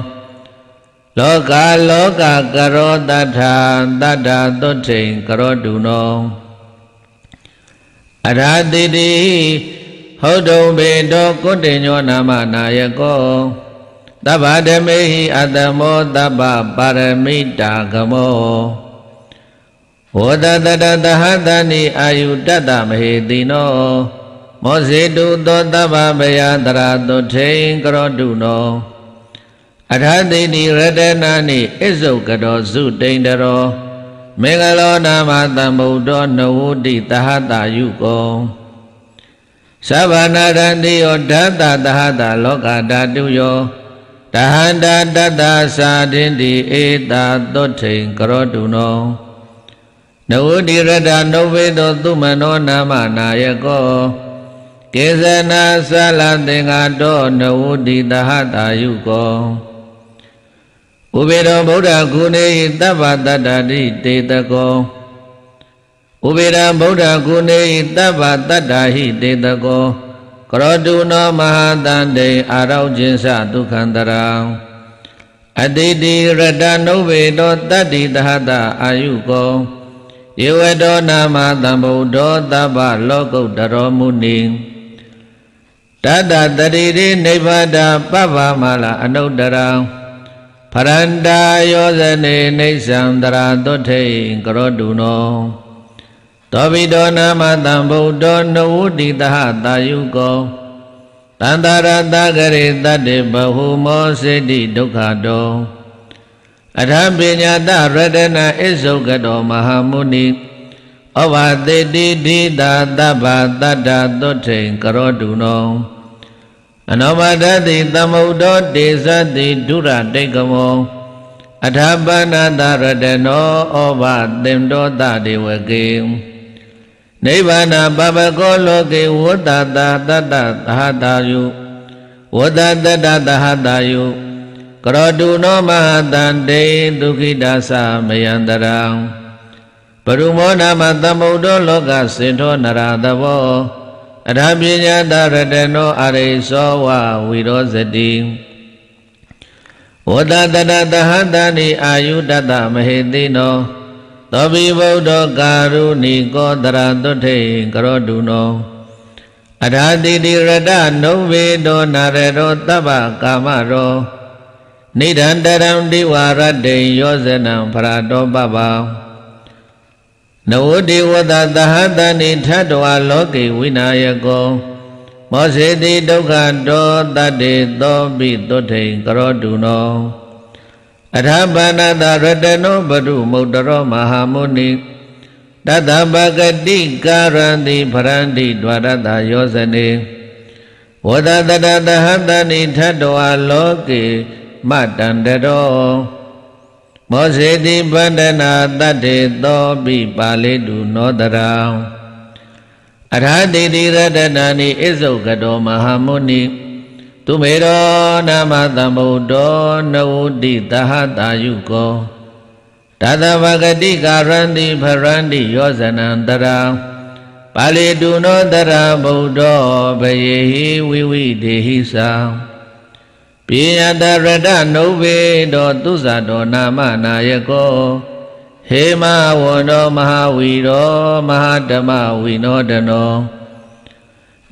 လောကလောကကရောတထာတထာသွဋ္ဌိံကရောတုနောအရာတိတိဟောတုံဘေတောကုဋေညောနာမနာယကောတဗ္ဗဓမေဟိအတမောတဗ္ဗပါရမိတာကမောဝဒတတတဟတနိအာယုတတမဟေတိနောမောဇေတုသောတဗ္ဗဗယတရာတုထိန်ကရောတုနောအထသိနီရတနာနိအစ္ဆုကတော်စုတိန်တော်မေဃလောနာမသံဗုဒ္ဓောနဝုတိသဟတယုကုံသဗ္ဗနာရန္တိယောဓတသဟတလောကဓာတုယောတဟန္တတတသာတင်တိဧတသောထိန်ကရောတုနောနဝုတိရတနုဝေသောသူမနောနာမနာယကောကေဇနာဆလသင်္ဃတောနဝုတိသဟတယုကောဥပေရောဗုဒ္ဓကုနေသဗ္ဗတတ္တတိတေတကောဥပေရဗုဒ္ဓကုနေသဗ္ဗတတ္တဟိတေတကောကရောတုနောမဟာတန္တေအာရောကျင်္စဒုက္ခန္တရာအတိတိရတနုဘေတောတတ္တိသဟတအာယုကောဧဝတောနာမသံဗုဒ္ဓောတဗ္ဗလောကုတ္တရောမုနိတတ္တတတိရိနိဗ္ဗာဒပဗ္ဗမလာအနုတ္တရာဖရန္တာယောဇနေနိစ္စံတရာတုထိန်ကရောတုနောသောဘိတောနာမတံဗုဒ္ဓောနဝုတိတဟတာယုကောတန္တရတကရေတတ္တိဘဟုမောစေတိဒုက္ခတောအထပညာတရတနာဣဇုကတောမဟာမုနိဩဝတိတိဒိတာတဗ္ဗတတ္တတုထိန်ကရောတုနောအနောပါဒတိသမုဒ္ဒေတေသတိဒုရတေကမောအထာပနာတာရတနောဩဘသင်္တောတာဒေဝကေနိဗ္ဗာဏပပကောလောကေဝတ္တတာတတ္တသဟတာယုဝတ္တတတ္တသဟတာယုကရောတုနောမဟာတန်တေဒုခိတာသမယန္တရံပရုမောနာမသမုဒ္ဒောလောကစေထောနရသဘောအရဟပညာတရတနောအရိသောဝဝိရောစတိဝတ္တတတသဟတနိအာယုတတမဟေတိနောသောပိဗုဒ္ဓကာရုဏီကောတရသွထေကရောတုနောအရာတိတိရတနုဝေဒောနာရရောတဗ္ဗကာမရောနိဒံတရံတိဝရတေယောဇနံဖရတောပပံနဝတိဝတသဟတနိထတဝါလောကေဝိနာယကောမောစေတိဒုက္ခတောတတ္တေသောပိသုထိန်ကရောတုနောအထာဘာနာတရတနောဘဒုမုတ်တရောမဟာမုနိတတဘဂတိကာရံတိဖရန္တိဒွါရတယောဇနေဝဒတတသဟတနိထတဝါလောကေမတန္တရောမောစေတိပန္ဒနာတတ္ထေသောပိပါလိတုနောတရံအရဟတိတိရတနာနိအိဇုကတောမဟာမုနိသူမေရောနာမသမ္ဗုဒ္ဓောနဝတိတဟတာယုကောတသဗဂတိကာရန္တိဖရန္တိယောဇနံတရံပါဠိတုနောတရဗုဒ္ဓောဘယေဟိဝိဝိဒေဟိသံပိယတရတနုဘေတော သူဇာတော်နာမနာယကောဟေမဝန္တောမဟာဝီရောမဟာဓမ္မဝိနောတနော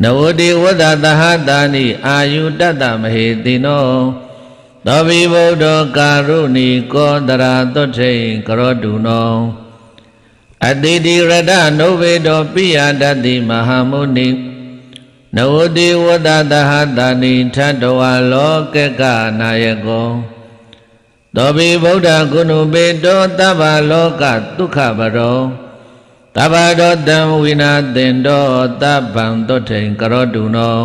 နဝတိဝဒသဟတာနိအာယုတတ္တမဟေတိနောသောဘိဗုဒ္ဓောကာရုဏီကောတရာသွဋ္ထိကရောတုနောအတိတိရတနုဘေတောပိယတတိမဟာမုနိနဝတိဝတ္တသဟတာနိထတဝါလောကကနာယကောတောပိဗုဒ္ဓဂုဏုပေတောတဗ္ဗလောကဒုက္ခပရောတဗ္ဗတောတံဝိနာသင်တောတဗ္ဗံတုထိန်ကရောတုနော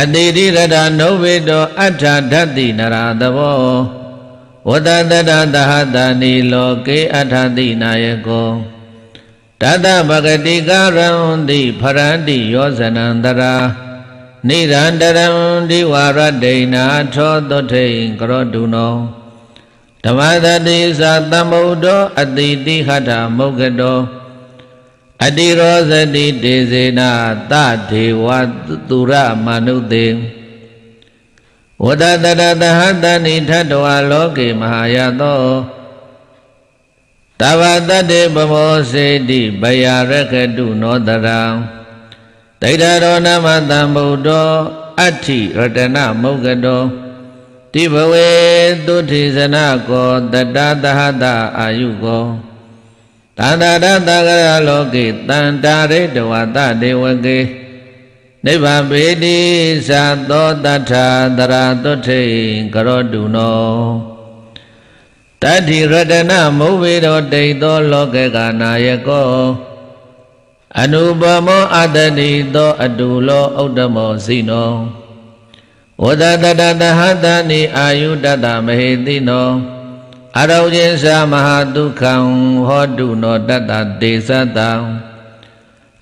အတိတိရတနုဝေတောအထာဓတိနရာသဘောဝတ္တတတသဟတာနိလောကေအထာတိနာယကောတတဗဂတိကရံတိဖရန္တိယောဇနန္တရာနိရန္တရံဒီဝရဒိဏထောတုထိန်ကရောတုနောဓမ္မတတိသာသမ္ဗုဒ္ဓောအတိတိဟထမုဂတောအတိရောဇတိဒေဇေနာတဒေဝသူရမနုတေဝတတတသဟတနိထတဝါလောကေမဟာယသော Tavadade bhavoseti bayarakadu notaram Taitaro namatam buddho Ati ratana mokado Tivave tuthisana ko tadadahata ayuko Tadadadagara loke tantare dvata devake Nivabhedi sato tathadara tothe karoduno တတ္တိရတနာမုဝေရောတိတ်သောလောကကနာယကောအနုပမောအတ္တတိသောအတူလောဥဒ္ဓမောစိနောဝဒတတတဟတနိအာယုတတမဟေတိနောအရောဇင်းသမဟာဒုက္ခံဟောတုနောတတတေသတံ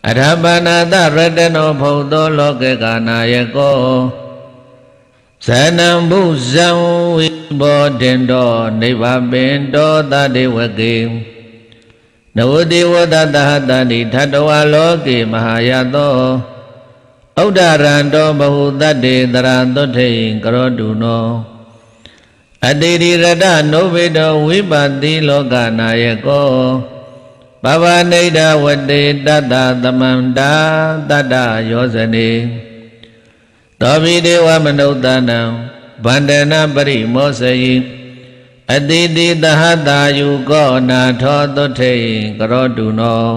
အရဟပနာတရတနောဖုံသောလောကကနာယကောဇနံဘုဇံဝိဘောတင်တော်နိဗ္ဗာန်ပင်တော်သတေဝကေနဝတိဝတသဟတတိထတဝလောကေမဟာယသောဩဒ္ဒရံတောဘဟုတတ္တေတရံသုထေကရောတုနောအတေရိရတနောဘိတောဝိပတိလောကနာယကောဘဝနိဒဝတေတတသမန္တာတတယောဇနေသောဘိဒေဝမနုဿနံဗန္ဒနာပရိမောစယိအတိတိသဟတာယုကောနာထောသုထေကရောတုနော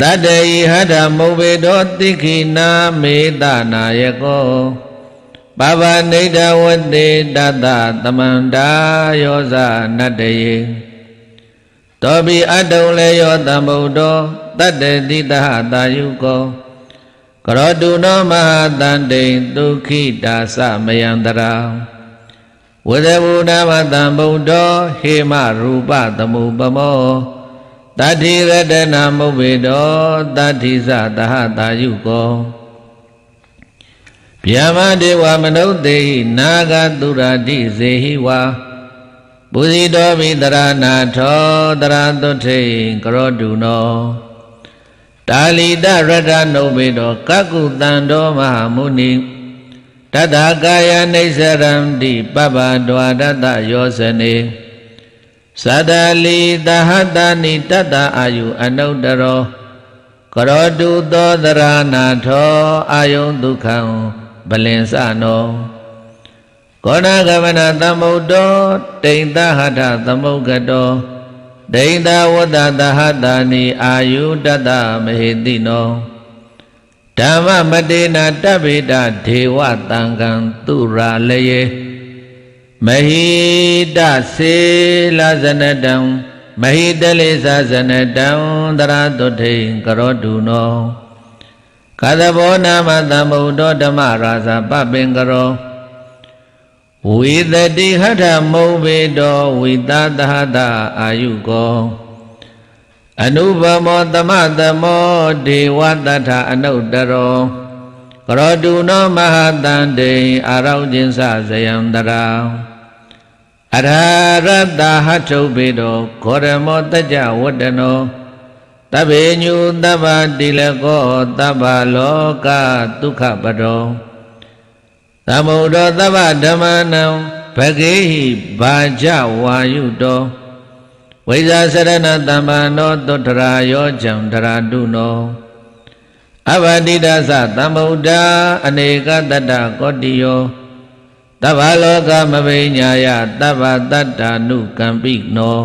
တတ္တယိဟထမုဝေတောတိခိနာမေတနာယကောပဗနိဒဝတိတတတမန္တာယောဇနတယေတောပိအတုံလေယောသမုဒ္ဒောတတ္တတိသဟတာယုကောကရောတုနောမဟာတန်တိန်ဒုက္ခိတာသမယန္တရာဝေဒဝုဒဝတံဗုဒ္ဓောဟေမရူပတမှုပမောတတိရတနာမုဗေတောတတိသတဟတာယုကောဗျာမဒေဝမနုဿေနာဂတုရာတိဇေဟိဝါပုဇိတောမိတရာနာထောတရာတုထေကရောတုနောတာလီတရတ္ထနုဘေတော ကကုတံတော်မဟာမုနိတတ္တကာယနိစ္စရံတိပပ္ပဒွာတတယောစနေသတ္တလီသဟတနိတတ္တအာယုအနုတ္တရောကရောတုသောသရဏထောအာယုဒုက္ခံဗလင်စနောကောဏကမနသမုတ်တောတိန်သဟထသမုတ်ကတောဒိဋ္ဌဝတ္တသဟတာနိအာယုတတမဟိတိနောဓမ္မမတေနာတပိတဒေဝတံကံသူရာလယေမဟိတစေလဇနတံမဟိတလေသဇနတံတရတုထိန်ကရောတုနောကသဘောနာမသမ္ဗုဒ္ဓဓမ္မရာဇပပင်ကရောဝေတတိဟထမုံဘေတောဝိသသဟတအာယုကောအနုပမောသမသမောဒေဝတထအနုတရောကရောတုနောမဟာတန္တေအာရောကျင်စဇယံတရာအရရတ္တဟထုဘေတောဂောရမောတကြဝတ္တနောတဗ္ဗေညုတဗ္ဗတိလကောတဗ္ဗလောကဒုက္ခပရောသမုဒ္ဒောသဗ္ဗဓမ္မနံဗကေဟိဘာကြဝါယုတောဝိဇာစရဏသမ္မာနောတုတ္တရာယောကြံတရာတုနောအဘတိဒသသမုဒ္ဒာအနေကတတ္တကောတိယောတဗ္ဗလောကမပိညာယတဗ္ဗတတ္တာနုကံပိနော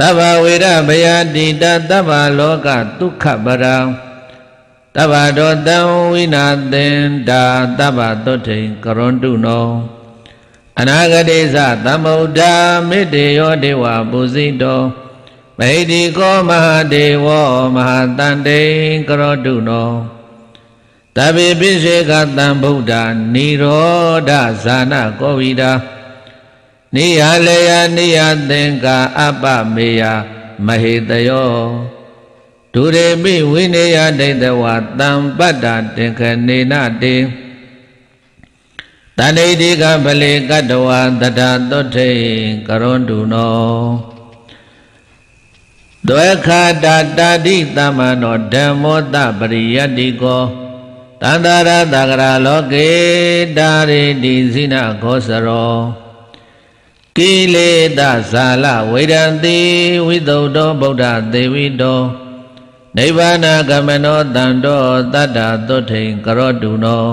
တဗ္ဗဝေရဗယတိတတဗ္ဗလောကဒုက္ခပရံသဗ္ဗတောတံဝိနာသင်္တာသဗ္ဗတုထိန်ကရွန်တုနောအနာဂတိသသမ္ဗုဒ္ဓမေတ္တေယောဒေဝပုဇိတောမေဒီကောမဟာဒေဝမဟာတန်တေကရောတုနောတဗေပိစေကတံဗုဒ္ဓနိရောဓဇာနကောဝိတာနိဟလေယနိယသင်္ကာအပမေယမဟေတယောဒုရေမိဝိနေယဒိဋ္ဌဝါတံပတ္တာတေခနေနတေတဏိတိကပလေကတ္တဝါတထာတုထေကရွန်တုနောဒွေခာတာတာတိတမ္နောဓမ္မောတပရိယတ္တိကောတန္တာရတကရာလောကေတာရိတိစိနခောစရောကိလေသာဇာလဝေဒံတိဝိတုဒ္ဓောဗုဒ္ဓသေဝိတောနိဗ္ဗာန်ကမနောတန်တောတတ္တာသုထိန်ကရောတုနော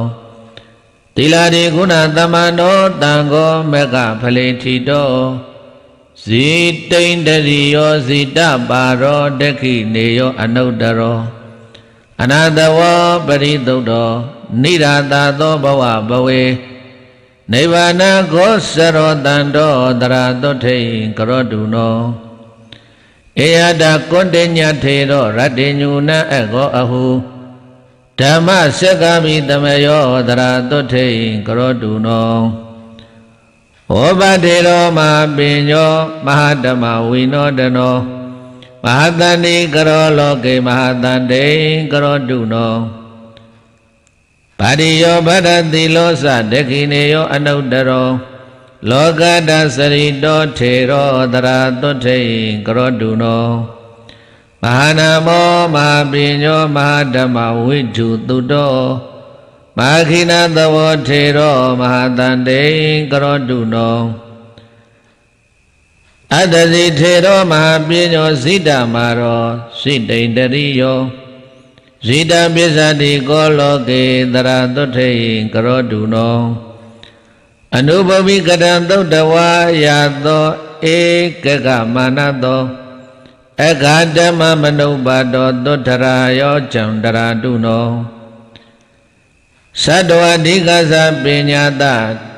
တိလာတိခုဏတမန္တောတံကောမကဖလေထီတောဇီတိန်တရိယောဇီတပါရောတခိနေယောအနုတ္တရောအနာတဝပရိသုတ်တော်နိရာတာသောဘဝဘဝေနိဗ္ဗာန်ကိုစရောတန်တော်တရာတုထိန်ကရောတုနောဧယတာကောတေညထေရောရတ္တိညူနံအကောအဟုဓမ္မစက္ကမိတမယောတရာတုထေကရောတုနောဩပတေရောမဟာပင်ညောမဟာဓမ္မဝိနောတနောမဟာတန္တိကရောလောကေမဟာတန္တိကရောတုနောပါရိယောဗဒတိလောသဒက္ခိနေယော အနုတ္တရောလောကတစရိတောထေရောတရာတုထေကရောတုနောမဟာနမောမဟာပညောမဟာဓမ္မဝိထုတုတောမဟာခိနသဝထေရောမဟာတန်တေကရောတုနောအတ္တစီထေရောမဟာပညောစိတမာရောစိတိန်တရိယောဇိတံပစ္စတိကောလောကေတရာတုထေကရောတုနောအနုပပိကတံသုတ်တဝါယသောဧကကမာနသောအဂါဓမ္မမနုပါတောသုတ္တရာယောချံတရာတုနောသတ္တဝအဓိကသပညာတ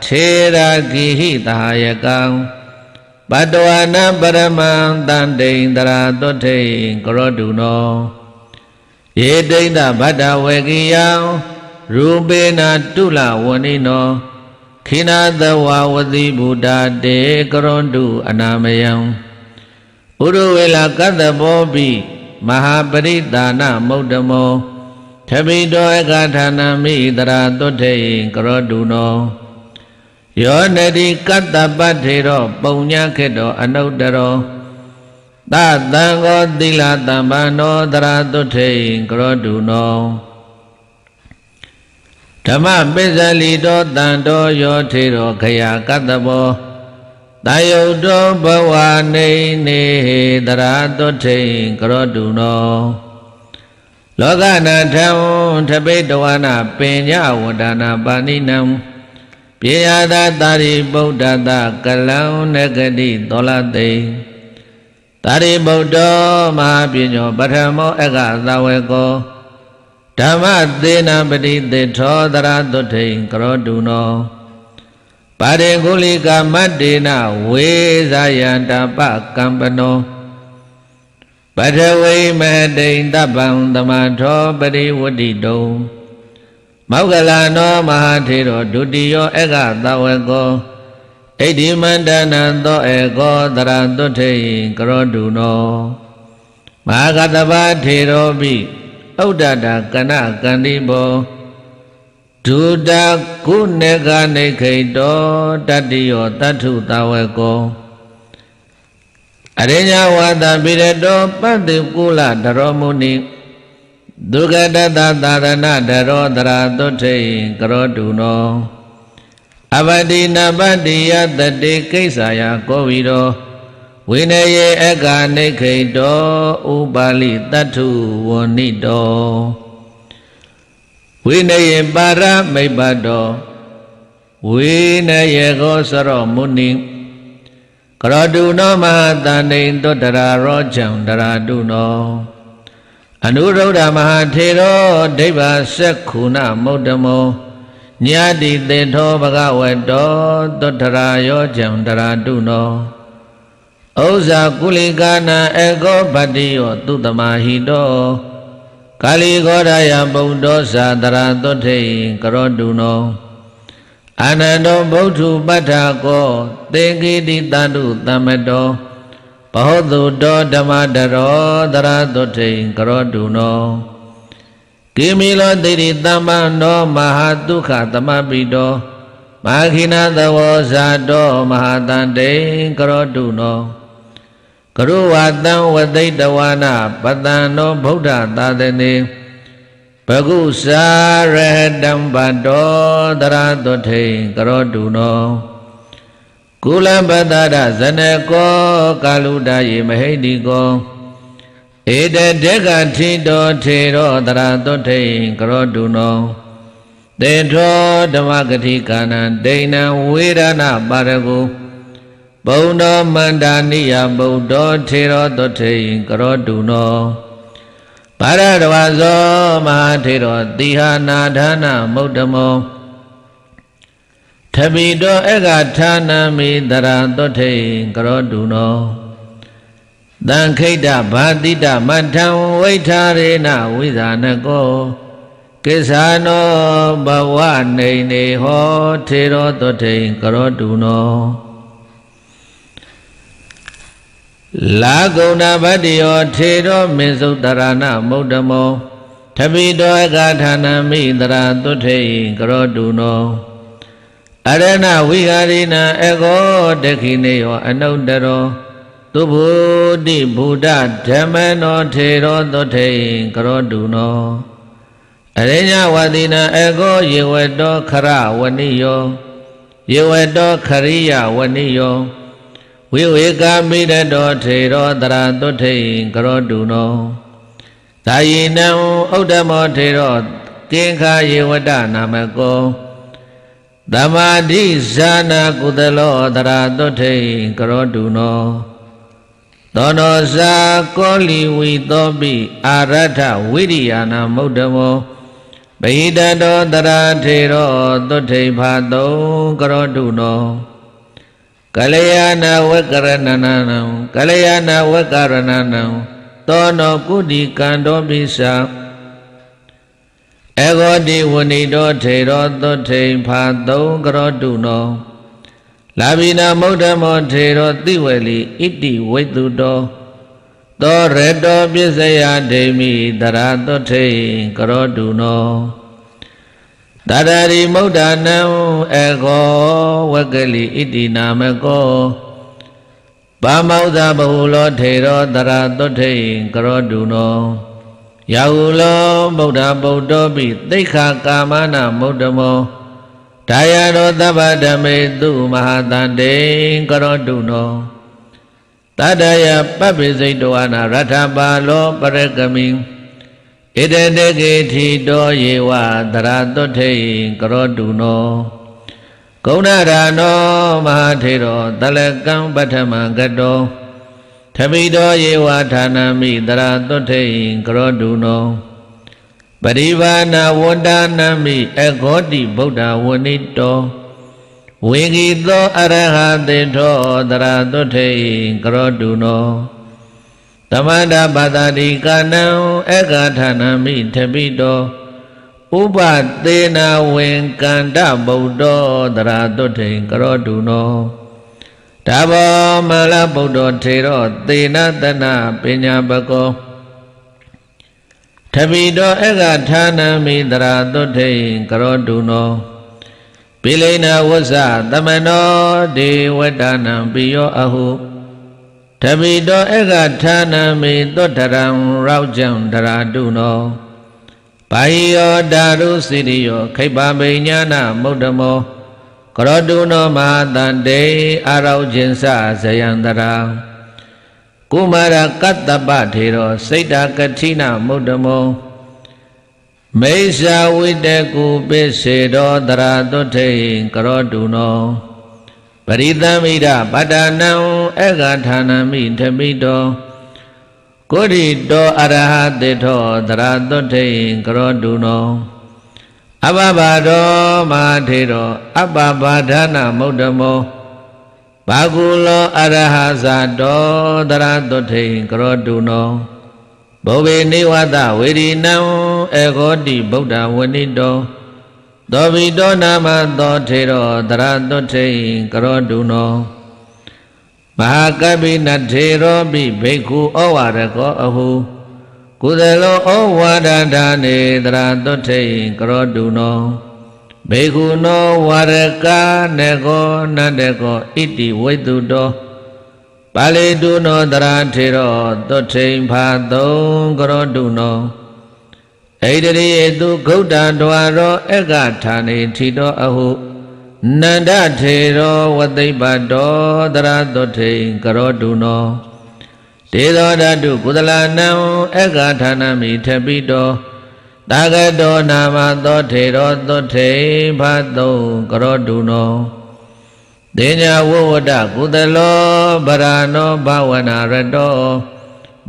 ထေရဂိဟိတဟယကံပတဝနာပရမံတန်တိန်တရာသွဋ္ထိန်ကရောတုနောယေတိန်တဗတ္တဝေကိယံရူပေနာတုလဝဏိနောခိနာသဝဝတိဘုဒ္ဓတေကရွန်တုအနာမယံဥရဝေလကတ္တဘောပိမဟာပရိဒါနမௌဒမောထပိတောအကထာဏမိတရာတုထေကရောတုနောယောနတိကတ္တပတ္ထေရော ပုံညာခေတော အနုတ္တရောသတ္တံကောသီလတံဘာနောတရာတုထေကရောတုနောဓမ္မပိစလီတောတန်တောယောထေရောခယကတ္တဘောတယုတ်တောဘဝနေနေတရာတုထိန်ကရောတုနောလောကနာထံထပိတဝနာပင်ညဝန္ဒနာပါဏိနံပြေယသာတာရိဗုဒ္ဓတာကလံနဂတိတောလသိတာရိဗုဒ္ဓောမဟာပညောပထမောအက္ခသဝေကောဓမ္မသေနာပတိသေထောသရသုထိန်ကရောတုနောပါရေကုလိကမတ္တေနဝေဇာယန္တပကမ္ပနောပထဝီမတိန်တပံသမာထောပရိဝတိတုံမောက္ကလနောမဟာထေရောဒုတိယောဧကသဝကောဣတိမန္တနံသောဧကောသရသွဋ္ဌိကရောတုနောမဟာကတဗ္ဗထေရောပိဩဒတာကဏကန္တိဘောဒုတာကုနေကနိခိတောတတ္တိယောတထုတဝေကောအရိညာဝါဒပိရတောပတ္တိကုလတရောမုနိဒုက္ခတတသာရဏတရောတရာတုထေကရောတုနောအပတိနပတ္တိယတတိကိစ္ဆာယကောဝီရောဝိနယေအက္ခာနိခိတောဥပါလိတတ္ထုဝဏိတောဝိနယေပါရမိဘတောဝိနယေကောစရောမုနိကရတုနောမဟာတန်ိန်တုတ္တရာရောချံတရာတုနောအနုရုဒ္ဓမဟာထေရောဒိဗ္ဗစက္ခုဏမௌတမောညာတိတေထောဘဂဝတောတုတ္တရာရောချံတရာတုနောဥစ္စာကုလိကာနာအကောပတ္တိယောသူတမဟိတောကာလီဂောရယဗုဒ္ဓောသာတရာသွဋ္ထေကရောတုနောအာနန္တောဗုဒ္ဓပတ္ထကောသေကိတိတန္တုသမ္မတောဘဟောတုတောဓမ္မတရောတရာသွဋ္ထေကရောတုနောကိမိလောတိတိသမ္မနောမဟာဒုက္ခသမပိတောမဟာခိနာသဝောဇာတောမဟာတန္တေကရောတုနောကရုဝါတံဝသိတဝါနာပတံသောဗုဒ္ဓသာသနေဘဂုစာရဟတံပတောတရတုထိန်ကရောတုနောကုလပတ္တရဇနကောကာလုတယေမဟိတိကောဧတတေကထိတောထေရောတရတုထိန်ကရောတုနောတေထောဓမ္မဂတိကာဏဒိဏဝေရဏပါရဂုဗုဒ္ဓမန္တနိယဗုဒ္ဓထေရောတထေယကရောတုနောပါရတဝဇောမဟာထေရောတိဟာနာဌာနမုဒ္ဓမောထပိတောအကဌာနမိတရာတထေယကရောတုနောတံခိတဘာတိတမထံဝိထာရေနဝိဇာနကောကိစ္ဆာနောဘဝနေနေဟောထေရောတထေယကရောတုနောလာကုဏဗတ္တိယောထေရောမေသုတရဏမௌဒမောထပိတောဂါဌာနမိတရာသွထေယကရောတုနောအရဏဝိဟာရိနံအကောတခိနေယော အနုတ္တရောသူဘုတိဘုဒ္ဓဓမ္မနောထေရောသွထေယကရောတုနောအရိညာဝတိနံအကောယေဝတောခရဝနိယောယေဝတောခရိယဝနိယောဝိဝေကာမိရတောထေရောတရာတုထိန်ကရောတုနောသာယိနံဥဒ္ဓမောထေရောကင်္ခာယေဝတနာမကောသမာဓိဇာနာကုသလောတရာတုထိန်ကရောတုနောသောနောဇာကောလီဝီသောပိအာရထဝိရိယာနာမုဒ္ဓမောဗိဒတောတရာထေရောတုထိန်ဖာတုံကရောတုနောကလျာဏဝကရဏနံကလျာဏဝကရဏနံသောနောကုတိကံတော်ပိစ္ဆာအဂောတိဝဏိတောထေရောသုထိန်ဖာသုံးကရောတုနောလာဘိနာမုဒ္ဓမောထေရောတိဝေလီဣတိဝိတုတောသောရတောပစ္စယဒေမိတရာသုထိန်ကရောတုနောတာတရီမုဒ္ဒနံအကောဝကလိဣတိနာမကောပါမောဇဘဟုလောထေရောတရသွထေကရောတုနောယာဟုလောဗုဒ္ဓဗုဒ္ဓောပိသိခာကာမနာမုဒ္ဓမောဒါယရောသဗ္ဗဓမေသူမဟာတန္တေကရောတုနောတတယပပ္ပိစိတ်တောအနာရထပါလောပရကမိဣတတကေထိတောယေဝသရတုထေကရောတုနောဂုဏရာနောမဟာထေရောတလကံပထမကတောထမိတောယေဝဌာနမိသရတုထေကရောတုနောပရိဗာဏဝတ္တနမိအဂောတိဗုဒ္ဓဝဏိတောဝေဂိသောအရဟတေထောသရတုထေကရောတုနောဓမ္မတာပါတာတိကာနံအက္ခဌာနမိထပိတောဥပသေနာဝင်ကန္တဗုဒ္ဓောတရာတုထိန်ကရောတုနောဓဗ္ဗမလဗုဒ္ဓောထေရောသေနာတနာပညာပကောထပိတောအက္ခဌာနမိတရာတုထိန်ကရောတုနောပိလိနဝဆသမနောဒေဝတနံပိယောအဟုတပိတောဧကထာနမေသောတရံရောက်ကြံတရာတုနောဘာယောဓာရုစီရိယောခိဗ္ဗမိညာနာမုဒ္ဓမောကရောတုနောမဟာတန်တေအာရောကျင်စဇယံတရာကုမာရကတ္တပထေရောစိတ်တကတိနမုဒ္ဓမောမိစ္ဆာဝိတကုပိစေတောတရာတုထေကရောတုနောပရိသမိဒပတ္တနံဧကဌာနမိဓမိတောကိုရိတောအရဟတေထောသရတုဋ္ဌိကရောတုနောအပပါဒောမာထေရောအပပါဒနာမုဒ္ဓမောဘာကုလောအရဟဇာတောသရတုဋ္ဌိကရောတုနောဘောဝေနိဝတဝေရိနံဧကောတိဗုဒ္ဓဝနိတောသောဘိတောနာမသောထေရောတရတုထိန်ကရောတုနောမဟာကပိနထေရောပိဘိက္ခုဩဝါရကောအဟုကုသလောဩဝါဒဌာနေတရတုထိန်ကရောတုနောဘေခုနောဝရကာနကောနန္တကောဣတိဝိတုတောပါဠိတုနောတရာထေရောသုထိန်ဖာသုံးကရောတုနောဣတရိယတုဂௌတံဒွာရော အက္ခဌာနေထီတော်အဟုနန္ဒထေရော ဝသိပတောတရတုထိန်ကရောတုနောတေသောဓာတုကုသလနံအက္ခဌာနမိထပိတောတာဂတောနာမသော ထေရောသုထိန်ဖတ်တုံကရောတုနောတေညာဝဝဒကုသလောဗရာနောဘဝနာရတော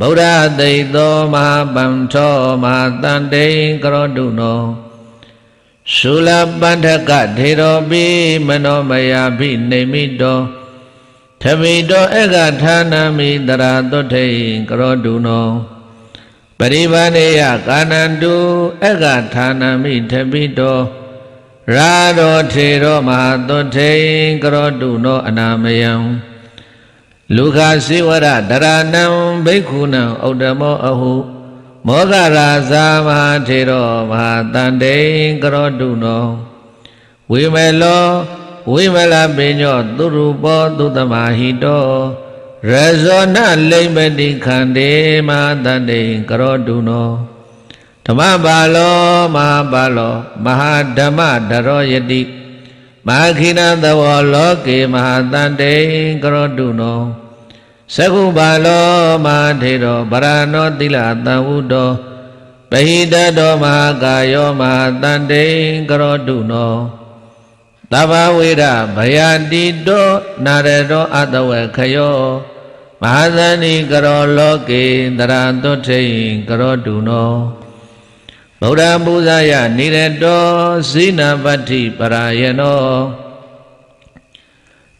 ဗုဒ္ဓသိသောမဟာပံထောမဟာတန်တိန်ကရောတုနောရှူလပန္ထကထေရောပိမနောမယာဖိနေမိတောထမိတောဧကဌာနမိတရာတုထေကရောတုနောပရိဗာနေယကာနန္တုဧကဌာနမိထမိတောရာတော်ထေရောမဟာတုထေကရောတုနောအနာမယံလူခာစေဝရဒရဏံဘိက္ခုနံဩတ္တမောအဟုမောဂရာဇာမဟာထေရောမဟာတန်တိန်ကရောတုနောဝိမေလောဝိမလပိညော သူရူပောသူတမဟိတောရဇောနလိမ္ပတိခန္တေမဟာတန်တိန်ကရောတုနောဓမ္မပါလောမဟာပါလောမဟာဓမ္မဒရောယတိမာခိနသဝလောကေမဟာတန်တေကရောတုနောသကုပါလောမာထေရောဗရာဏောတိလသံဝုတောပဟိတတောမဟာကာယောမဟာတန်တေကရောတုနောသဗ္ဗဝေရဗယတိတောနာရတောအတဝခယောမဟာသနိကရောလောကေတရံတုထိန်ကရောတုနောဗုဒ္ဓပူဇာယနေရတောဇိနာပတ္တိပရာယနော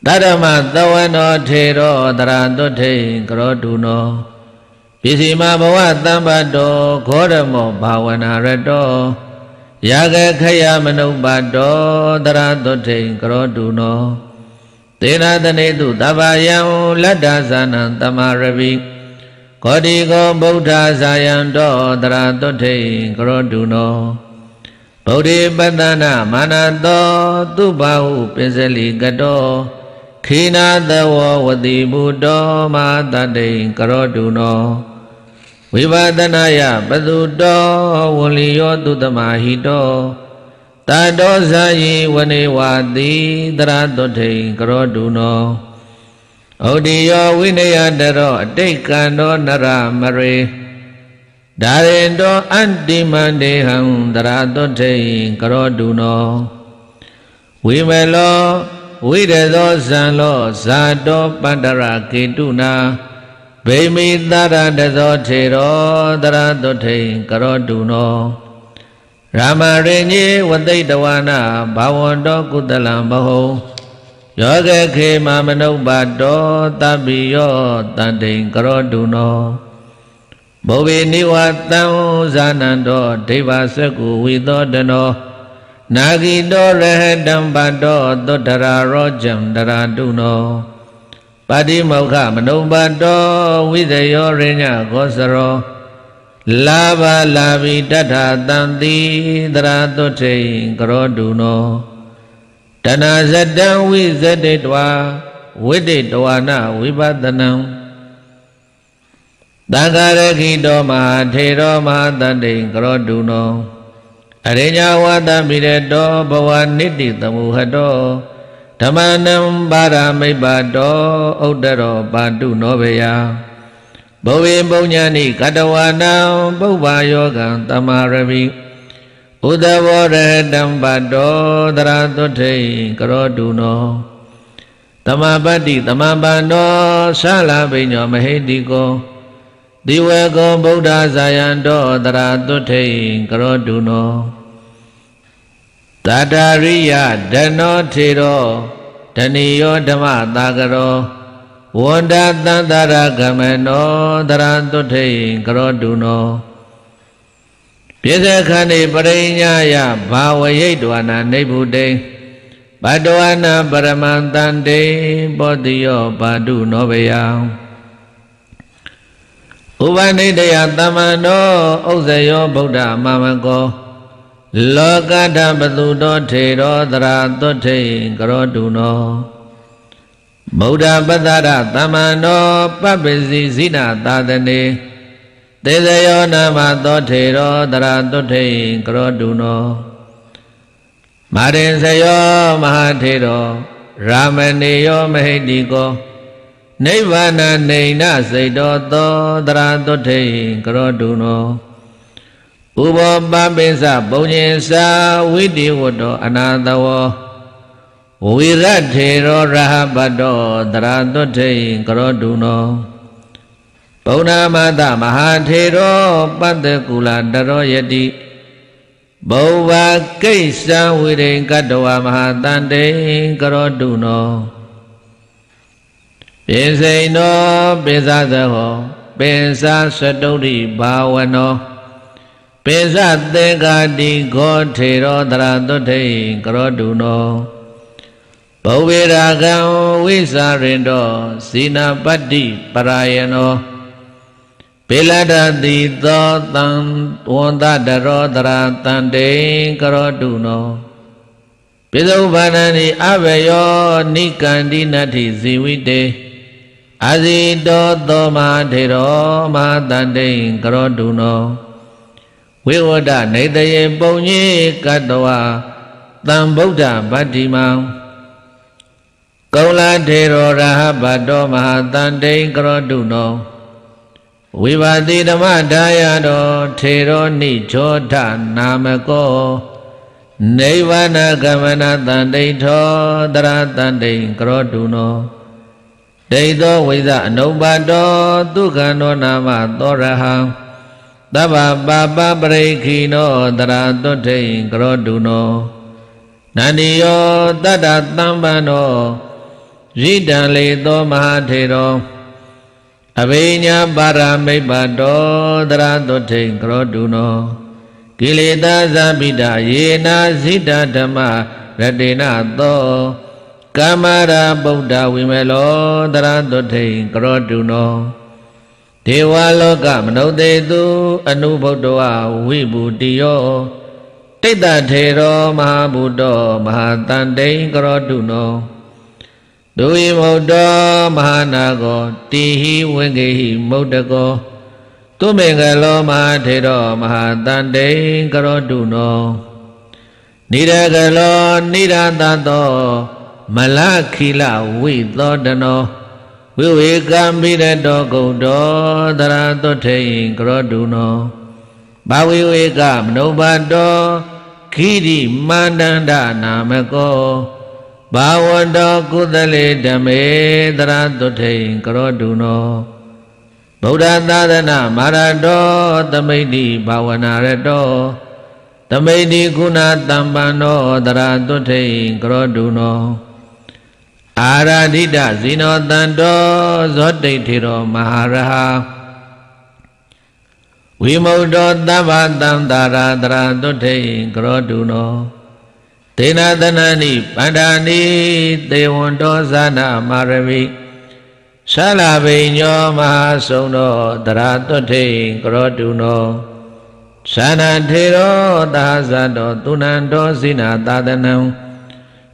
တရမသဝနောထေရောတရာတုထိန်ကရောတုနောပစ္စည်းမဘဝတမ္ပတောခောရမောဘာဝနာရတောယာကခယမနုပတောတရာတုထိန်ကရောတုနောသေနာတနေတုတဘာယံလတ္တဇာနံတမရပိကောတိကောဗုဒ္ဓဇာယံတောတရာတုထိန်ကရောတုနောဗုဒ္ဓေပတ္တနာမာနတောသူဘာဟုပင်စလီကတောခိနာသဝဝတိဘုတောမာတတိန်ကရောတုနောဝိဝဒနာယပသူတောဝလီယောသူတမဟိတောတတောဇာယိဝနေဝတိတရာတုထိန်ကရောတုနောဩဒိယောဝိနယတရော အတိတ်ကံတော်နရမရေဒါရင်တော်အတ္တိမန္တေဟံတရာတုထိန်ကရောတုနောဝိမလောဝိရသောဇံလောဇာတောပန္တရာကေတုနာဗိမိသရတသောထေရောတရာတုထိန်ကရောတုနောရမရိညေဝသိတဝနာဘာဝန္တောကုသလံဘဟုံယောဂခေမမနုပတောတပ္ပိယောတန်တိန်ကရောတုနောဘောဝေနိဝတံဇာနန္တောဒိဗာစကုဝိသောတနောနာဂိတောရဟတံပတောသုတ္တရာရောကြံတရာတုနောပတိမောခမနုပတောဝိသယောရိညခောစရောလာဘလာဘိတတ္ထတံတိတရာတုထေကရောတုနောတဏဇတံဝိဇတိတဝါဝိတိတဝါနဝိပဒနံသံဃာရခိတောမဟာထေရောမဟာတတိကရောတုနောအရိညာဝတမိရတောဘဝနိတိသမုဟတောဓမ္မနံပါရမိဘတောဥဒ္ဒရောပါတုနောဘေယဘဝေပုံညာနိကတဝနာပုဗ္ဗာယောကံတမရမိဥဒဝရတံပတောတရသွထိကရောတုနောတမပတ္တိတမပန္နောဆလာပိညောမဟိတိကောတိဝေကောဗုဒ္ဓဇာယံတောတရသွထိကရောတုနောတတရိယဓနောထေရောဓနိယောဓမ္မသာကရောဝန္တသန္တရကမနောတရသွထိကရောတုနောပြစ္ဆေခန္တိပရိညာယဘာဝရိတ်တဝနာနိဗ္ဗုတေဘတဝနာပရမန္တန်တေပောတိယောပါတုနောဘယံဥပနိတယသမ္မန္တောဥဇယောဗုဒ္ဓမမကောလောကဓပတုတောထေရောသရသွဋ္ဌိကရောတုနောဗုဒ္ဓပတ္တရသမ္မန္တော ပပ္ပစီဇိနာသာသနေသေဇယောဓမ္မသောထေရောတရာတုထေကရောတုနောမာရင်ဇယောမဟာထေရောရာမဏေယောမဟိတိကောနိဗ္ဗာန်နေနစိတ်တော်သောတရာတုထေကရောတုနောဥဘောပပိစပုံဉ္စာဝိတိဝတ္တောအနာတဝောဝိရထေရောရဟဘတ္တောတရာတုထေကရောတုနောဗုဒ္ဓမသမဟာထေရောပတ္တကူလာတရောယတိဘုဝါကိစ္စံဝိရိင်ကတဝမဟာတန်တိကရောတုနောပိစိန်နောပိစသဟောပိစသတုရိဘာဝနောပိစသေကာတိဂောထေရောတရတုထိကရောတုနောဘဝေရာကံဝိစာရင်တောဇီနာပတ္တိပရာယနောဘေလဒတိသောတံဝန္တတရောတရာတန်တေကရောတုနောပိသုဘာဏတိအဘယောနိကန္တိနတ္ထိဇီဝိတေအာဇီတောသောမထေရောမဟာတန်တေကရောတုနောဝိဝဒနေတယေပုံညေကတ္တဝတံဗုဒ္ဓဗတ္တိမံကောလထေရောရဟဗတ္တောမဟာတန်တေကရောတုနောဝိပါတိဓမ္မဒါယတော်ထေရောနိချောထနာမကောနိဗ္ဗာန်ကမနတန်တိထောတရတန်တိကရောတုနောဒိဋ္ဌောဝိဇအနုဘတောဒုက္ခနောနာမသောရဟံတဗ္ဗပါပပရိခိနောတရတုထိန်ကရောတုနောနန္ဒီယောတတ္တသမ္ပန္နောရိတံလေသောမဟာထေရောအဘိညာပါရမိပ္ပတောတရတုထိန်ကရောတုနောကိလေသာသပိတာယေနာစိတဓမ္မရတေနသော ကမ္မရာဗုဒ္ဓဝိမေလောတရတုထိန်ကရောတုနောဒေဝလောကမနုသေသူအနုဘုဒ္ဓဝဝိဘူတိယောတိတ္တထေရောမဟာဘုဒ္ဓောမဟာတန်တိန်ကရောတုနောဒုယိမုတ်တောမဟာနာကောတိဟိဝင်္ဂဟိမုတ်တကောသူမင်္ဂလောမဟာထေရောမဟာတန်တေကရောတုနောနိရကလောနိရတသောမလခိလဝိသောတနောဝိဝေကံပိရတောဂုံတောသရတုထေယံကရောတုနောဘာဝိဝေကမနုဘတောခိရိမာန္တန္ဒနာမကောဘာဝတောကုသလေဓမေတရတုထိန်ကရောတုနောဗုဒ္ဓသာသနာမာရတောသမိတိဘာဝနာရတောသမိတိကုဏတမ္ပန္နောတရတုထိန်ကရောတုနောအာရာဓိတဇိနောတန္တောဇောတိထေရောမဟာရဟဝိမု ക്ത ောတဗ္ဗတံတာရာတရတုထိန်ကရောတုနောဒေနသနနိပန္ဒာနိသေဝန္တောဇာနာမာရမိဆလဗိညောမဟာစုံတော်တရာတွဋ္ထိန်ကရောတုနောဇာနာထေရောသာဇတောသူနန္တောစိနာသာသနံ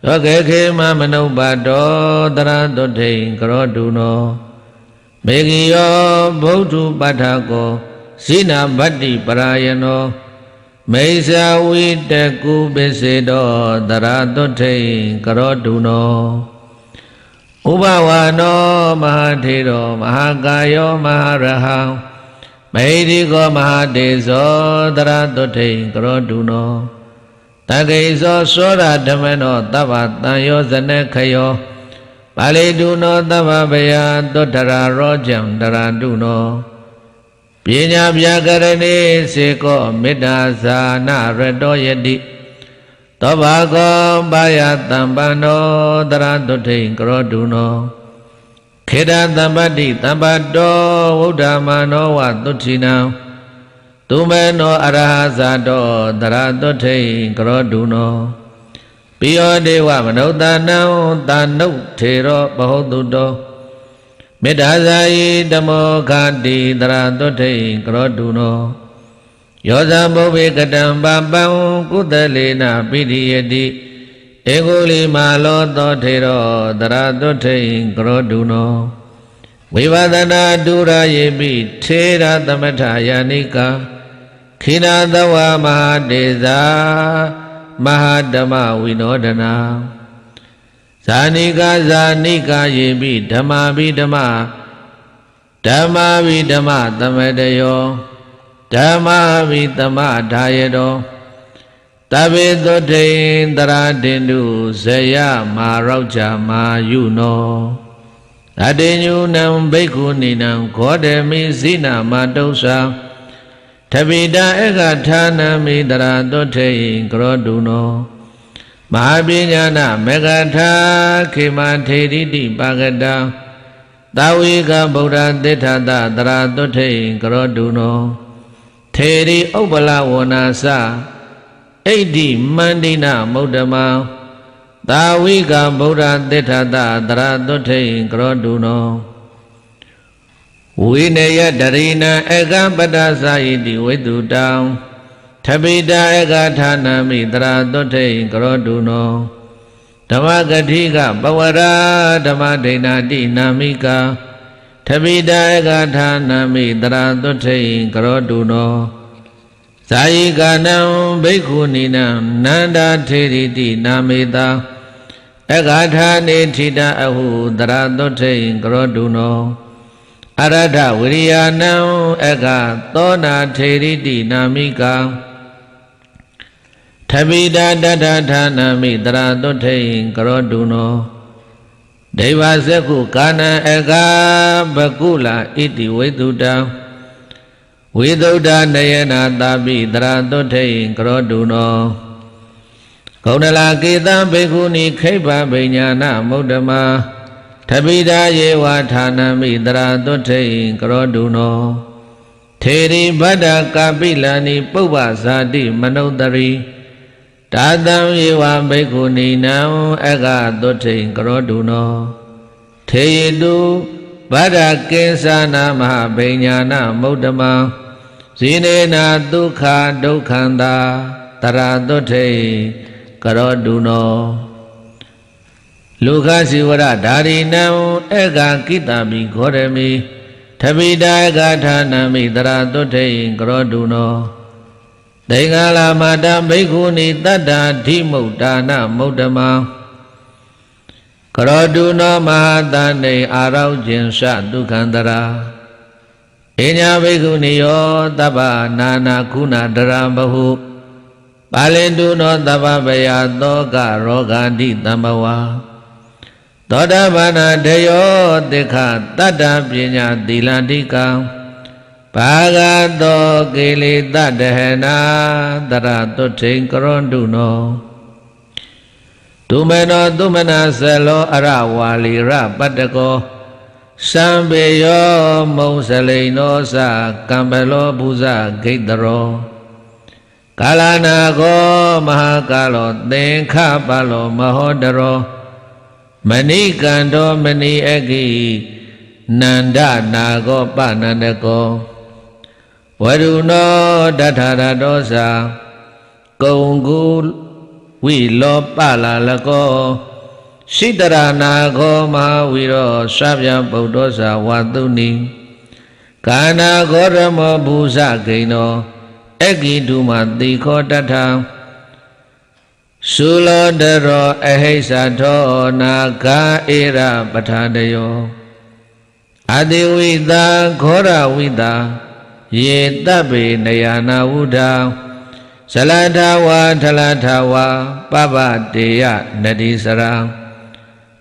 ရောကေခေမမနုပတောတရာတွဋ္ထိန်ကရောတုနောမေဂိယောဗုဒ္ဓပဋ္ဌကောစိနာဗတ္တိပရာယနောမိစ္ဆဝိတကုပစ္စေတောတရာတုထိန်ကရောတုနောဥပဝါနောမဟာထေရောမဟာကာယောမဟာရဟံမေဒီကောမဟာတေဇောတရာတုထိန်ကရောတုနောတကိဇောသောရဓမ္မနောတဗ္ဗတံယောဇနခယောပါဠိတုနောတဗ္ဗဗယတုတ္တရာရောကြံတရာတုနောပညာပြကရဏိစေကောမေတ္တာဇာနရတောယတိသောဘာကောပါယတံပန္နောတရတုထိန်ကရောတုနောခေတသံပတ္တိသံပတ္တောဝုဒ္ဓမာနောဝသုတိနံသူမေနောအရဟဇာတောတရတုထိန်ကရောတုနောပိယောဒေဝမနုဿာနံတာနုထေရောဘဟုတုတောမေတ္တာဇာယိတမောခတိတရတုဋ္ဌိကရောတုနောယောဇဘုဗေကတံပပံကုသလေနပိတိယတိဧကိုလီမာလောသောထေရောတရတုဋ္ဌိကရောတုနောဝိဝဒနာဒုရာယေပိထေရသမထယာနိကာခိနာသဝမဟာဒေဇာမဟာဓမ္မဝိနောဒနာဇာနိကာဇာနိကာယေပိဓမ္မာပိဓမ္မဓမ္မာပိဓမ္မသမတယောဓမ္မာပိသမဓာယတောတပိသုထိန်တရာတိန္တုဇယမာရောက်ကြမာယုနောအတေညုနံဘိက္ခုနိနံခောတမိဇိနာမတုဆံတပိတဧကဌာနမိတရာသုထိန်ကရောတုနောမဟာပညာနာမေဃထာခေမထေရိတိပါကတံတာဝေကဗုဒ္ဓသစ္ထာတသရာတုထိန်ကရောတုနောထေရိဥပ္ပလဝနာစဣဒ္ဓိမန္တိနမုဒ္ဓမံတာဝိကဗုဒ္ဓသစ္ထာတသရတုထိန်ကရောတုနောဝိနယတရိဏဧကပတ္တသာယိတိဝိတုတံထပိတာဧကဌာနာမိတရာသွထိန်ကရောတုနောဓမ္မကတိကပဝရာဓမ္မဒိဏတိနာမိကာထပိတာဧကဌာနာမိတရာသွထိန်ကရောတုနောဇာယိကနံဘိက္ခုနိနံနန္ဒာထေရီတိနာမေတာအဂါထာနေထိတာအဟုတရာသွထိန်ကရောတုနောအရထဝိရိယနံအဂါသောနာထေရီတိနာမိကာထပိတာတထထာနာမိတရာတုထိန်ကရောတုနောဒေဝစက္ခုကာနံအကဘကုလာဣတိဝိတုတံဝိသုဒ္ဓနယနာတာပိတရာတုထိန်ကရောတုနောဂုဏလာကေတံဘေခုနိခိဗ္ဗဗိညာဏမုဒ္ဓမာထပိတာယေဝါဌာနမိတရာတုထိန်ကရောတုနောထေရိဗဒ္ဒကပိလဏိပုဗ္ဗဇာတိမနုဿရီတာတံဧဝဘိက္ခုနိနံအကသုထိန်ကရောတုနောထေယတုဗဒ္ဒကိသနာမဟာဗိညာဏမௌတမံဇိနေနာဒုက္ခဒုက္ခန္တာတရာသုထိန်ကရောတုနောလူခစီဝရဓာရိနံအကကိတမိခောရမိထမိတာကထာနမိတရာသုထိန်ကရောတုနောဒိင်္ဂလာမာတဘိက္ခုနီတတ္တာဓိမုတ်ဒါနမုတ်တမံကရောတုနောမဟာတန်နေအာရောကျင်စဒုက္ခံတရာအညာဘိက္ခုနီယောတဗ္ဗနာနာခုဏတရာဘဟုပါလင်တုနောတဗ္ဗဗယသောကရောဂာတိတမ္ဘဝါသောတာပန္နတယောတိခတတ္တပညာသီလတိကံဘာဂတောကိလေသတဟနာတရတုထိန်ကရွန်တုနောဒုမနောဒုမနာဇလောအရဝါလီရပတ္တကောစံပေယောမုံစလိန်သောစကံပလောပုဇဂိတရောကာလနာခောမဟာကာလောသင်္ခပလောမဟောတရောမဏိကံတော်မဏိအဂိနန္ဒနာခောပနန္ဒကောဝရုဏောတထာရတောစာကုံကုဝိလောပလာလကောစိတရနာခောမဟာဝီရောစဗျံဗုဒ္ဓောစာဝတုနိကာနာခောရမောဘူဇဂိဏောအဂိတုမတိခောတထံသုလောတရောအဟိသထောနာဂာဧရပဋ္ဌာတယောအတိဝိတာခောရဝိတာယေတပ်ပေနယနာဝုဒံဇလထာဝါထလထာဝါပပတေယနတိစရံ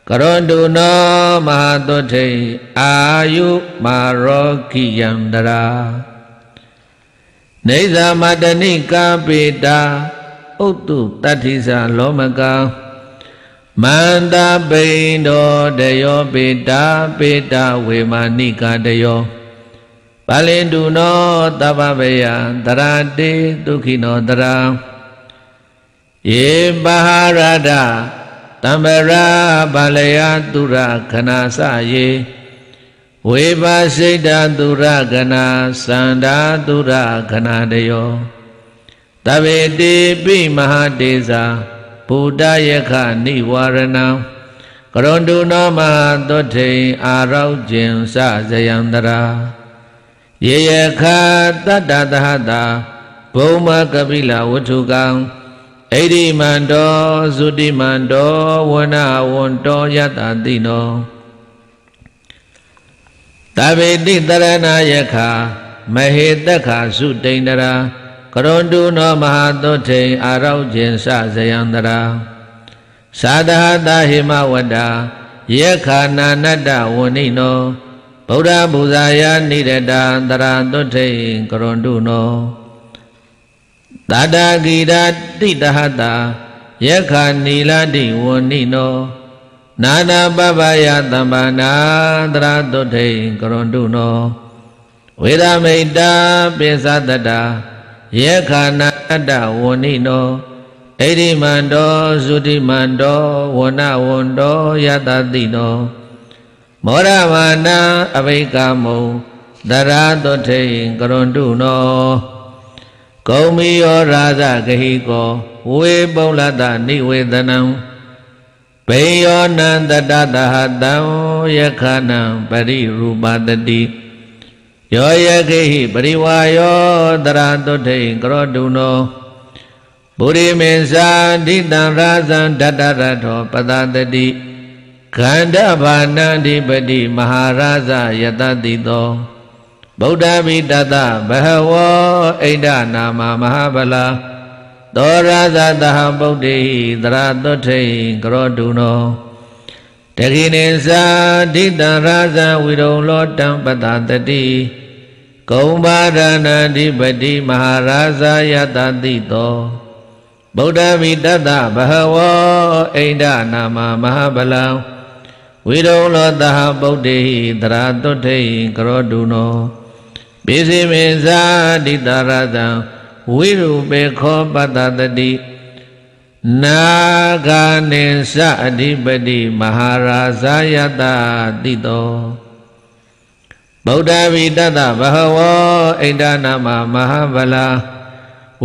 ကရောတုနောမဟာတုထိအာယုမာရောဂိယံတရာနေသမတနိကပေတာဥတ္တုတတ္ထိသာလောမကံမန္တပိန်တော်တယောပေတာပေတာဝေမာနိကတယောပလင်တူနောသပပရာသတတေသူခီနောသရရပရတသပရပလရာသူရခနစရေဝေပစိတသူရခနစတာသူရခနတရောသပတေပီမာတေစာပူတရခနီဝရနောင်။ကရုဏတုနောမသောထိန်အာရောက်ခြင်းစဇယံတရာယေယခာတတ္တသဟတာဘုံမကပိလဝတ္ထုကံဣတိမန္တောဇုတိမန္တောဝနဝန္တောယတတိနောတဗေတိတရဏယခာမဟေတခာစုတိန္ဒရာကရွန်တုနောမဟာသုထိန်အာရောက်ခြင်းစဇယန္တရာသာဒဟတာဟိမဝတ္တာယခာနာနတ္တဝဏိနောဗုဒ္ဓပူဇာယနိရတံတရာသွထိန်ကရွန်တုနောတတာဂိတာတိတဟတာယက္ခဏီလာတိဝဏိနောနာနာပပယသမ္ပနာတရာသွထိန်ကရွန်တုနောဝေဒမိတ်တာပိသတတာယက္ခဏတ္တဝဏိနောဣတိမန္တောသုတိမန္တောဝဏဝန္တောယတတိနောမောရမနာအဘိကမုံတရာတောထေကရွန်တုနောကုံမီယောရာဇဂဟိကောဝေပုလတနိဝေတနံဘေယောနန္တတတဟတံယခနံပရိရူပတတိယောယခေဟိပရိဝါယောတရာတောထေကရွန်တုနောဘုရိမေသာဓိတံရာဇံတတရထောပသတတိခန္ဓာဘာဏန္တိပတိမဟာရာဇယတတိသောဗုဒ္ဓမိတတဘဟဝောဣန္ဒနာမမဟာဗလာသောရာဇတဟဗုဒ္ဓိသရသွထိန်ကရောတုနောတခိနေသာဒိတရာဇဝိရုံလောတံပတတတိကုံဘာရဏန္တိပတိမဟာရာဇယတတိသောဗုဒ္ဓမိတတဘဟဝောဣန္ဒနာမမဟာဗလောဝိရုလောတဟဗုဒ္ဓေသရတုထေကရောတုနောပိစိမေဇာတိတရသံဝိရုပေခောပတတတိနာဂာနိသအဓိပတိမဟာရာဇာယတတိတောဗုဒ္ဓဝိတတဗဟဝောဣန္ဒနာမမဟာဗလာ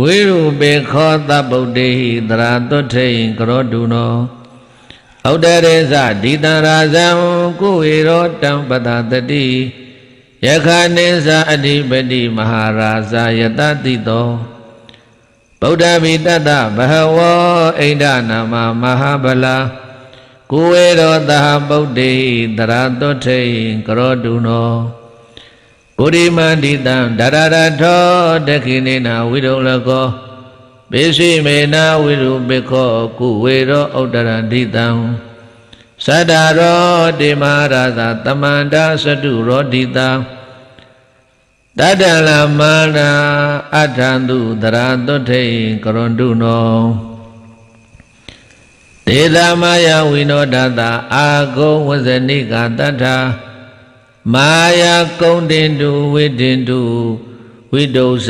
ဝိရုပေခောသဗုဒ္ဓေသရတုထေကရောတုနောောက်တရေဇဒီတရာဇံကုဝေရောတံပတတတိယခနိဇာအဓိပတိမဟာရာဇာယတတိတောဗုဒ္ဓဘိတတဘဟဝဣန္ဒနာမမဟာဗလာကုဝေရောသဟဗုဒ္ဓေတရတောထေကရောတုနောဂုရိမန္တိတံဒရရထောတခိနေနဝိရုလကောပေစီမေနာဝိရုပိခောကုဝေရောဩတရံဒိတံသတ္တရောတိမဟာရသာတမန္တသတုရောဒိတံတတ္တလမနာအဋ္ဌံသူတရံသုထေကရွန်တုနောဒေသမယဝိနောဒတအာဂုံဝဇဏိကတတ္ထာမာယာကုံတင်တုဝိတင်တုဝိတုဇ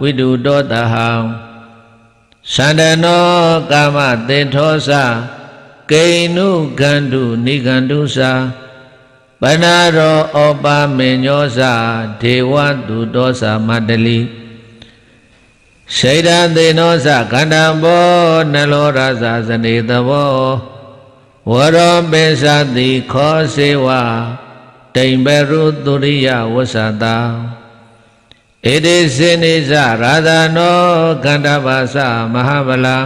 ဝိတုတောတဟံသန္တနောကာမတေထောစကိန္နုကန္တုနိကန္တုစာပနာရောဩပါမေညောစာဒေဝတုတောစာမတလီစေတံသေနောစခန္ဓာဘောနလောရစာစနေသဘောဝရောပိသတိခောစေဝတိမ်ပရုတုရိယဝဆတာဧတေစေနိစရာဇာနောကန္တပါသမဟာဗလာ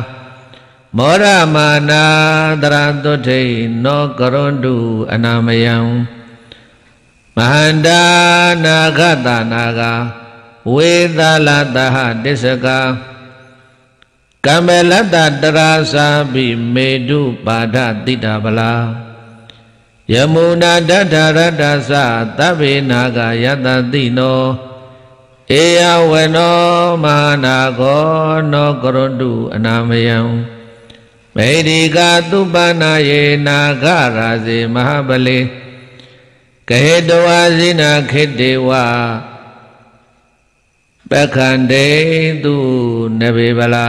မောရမာနာတရတုထိနောကရွန်တုအနာမယံမဟန္တာနာဂတနာဂဝေသလတဟတစ္စကကမ္မလတ္တတရာစာပိမေတုပါဒတိတဗလာယမုနာတထရတ္တသဗ္ဗေနာဂယတတိနောဧယဝနောမဟာနာဂောနောကရတုအနာမယံမေဒီကာသုပနာယေနာဂရာဇေမဟာပလေကဟေတဝါဇိနာခေတေဝပက္ခန္တေသူနဘေဗလာ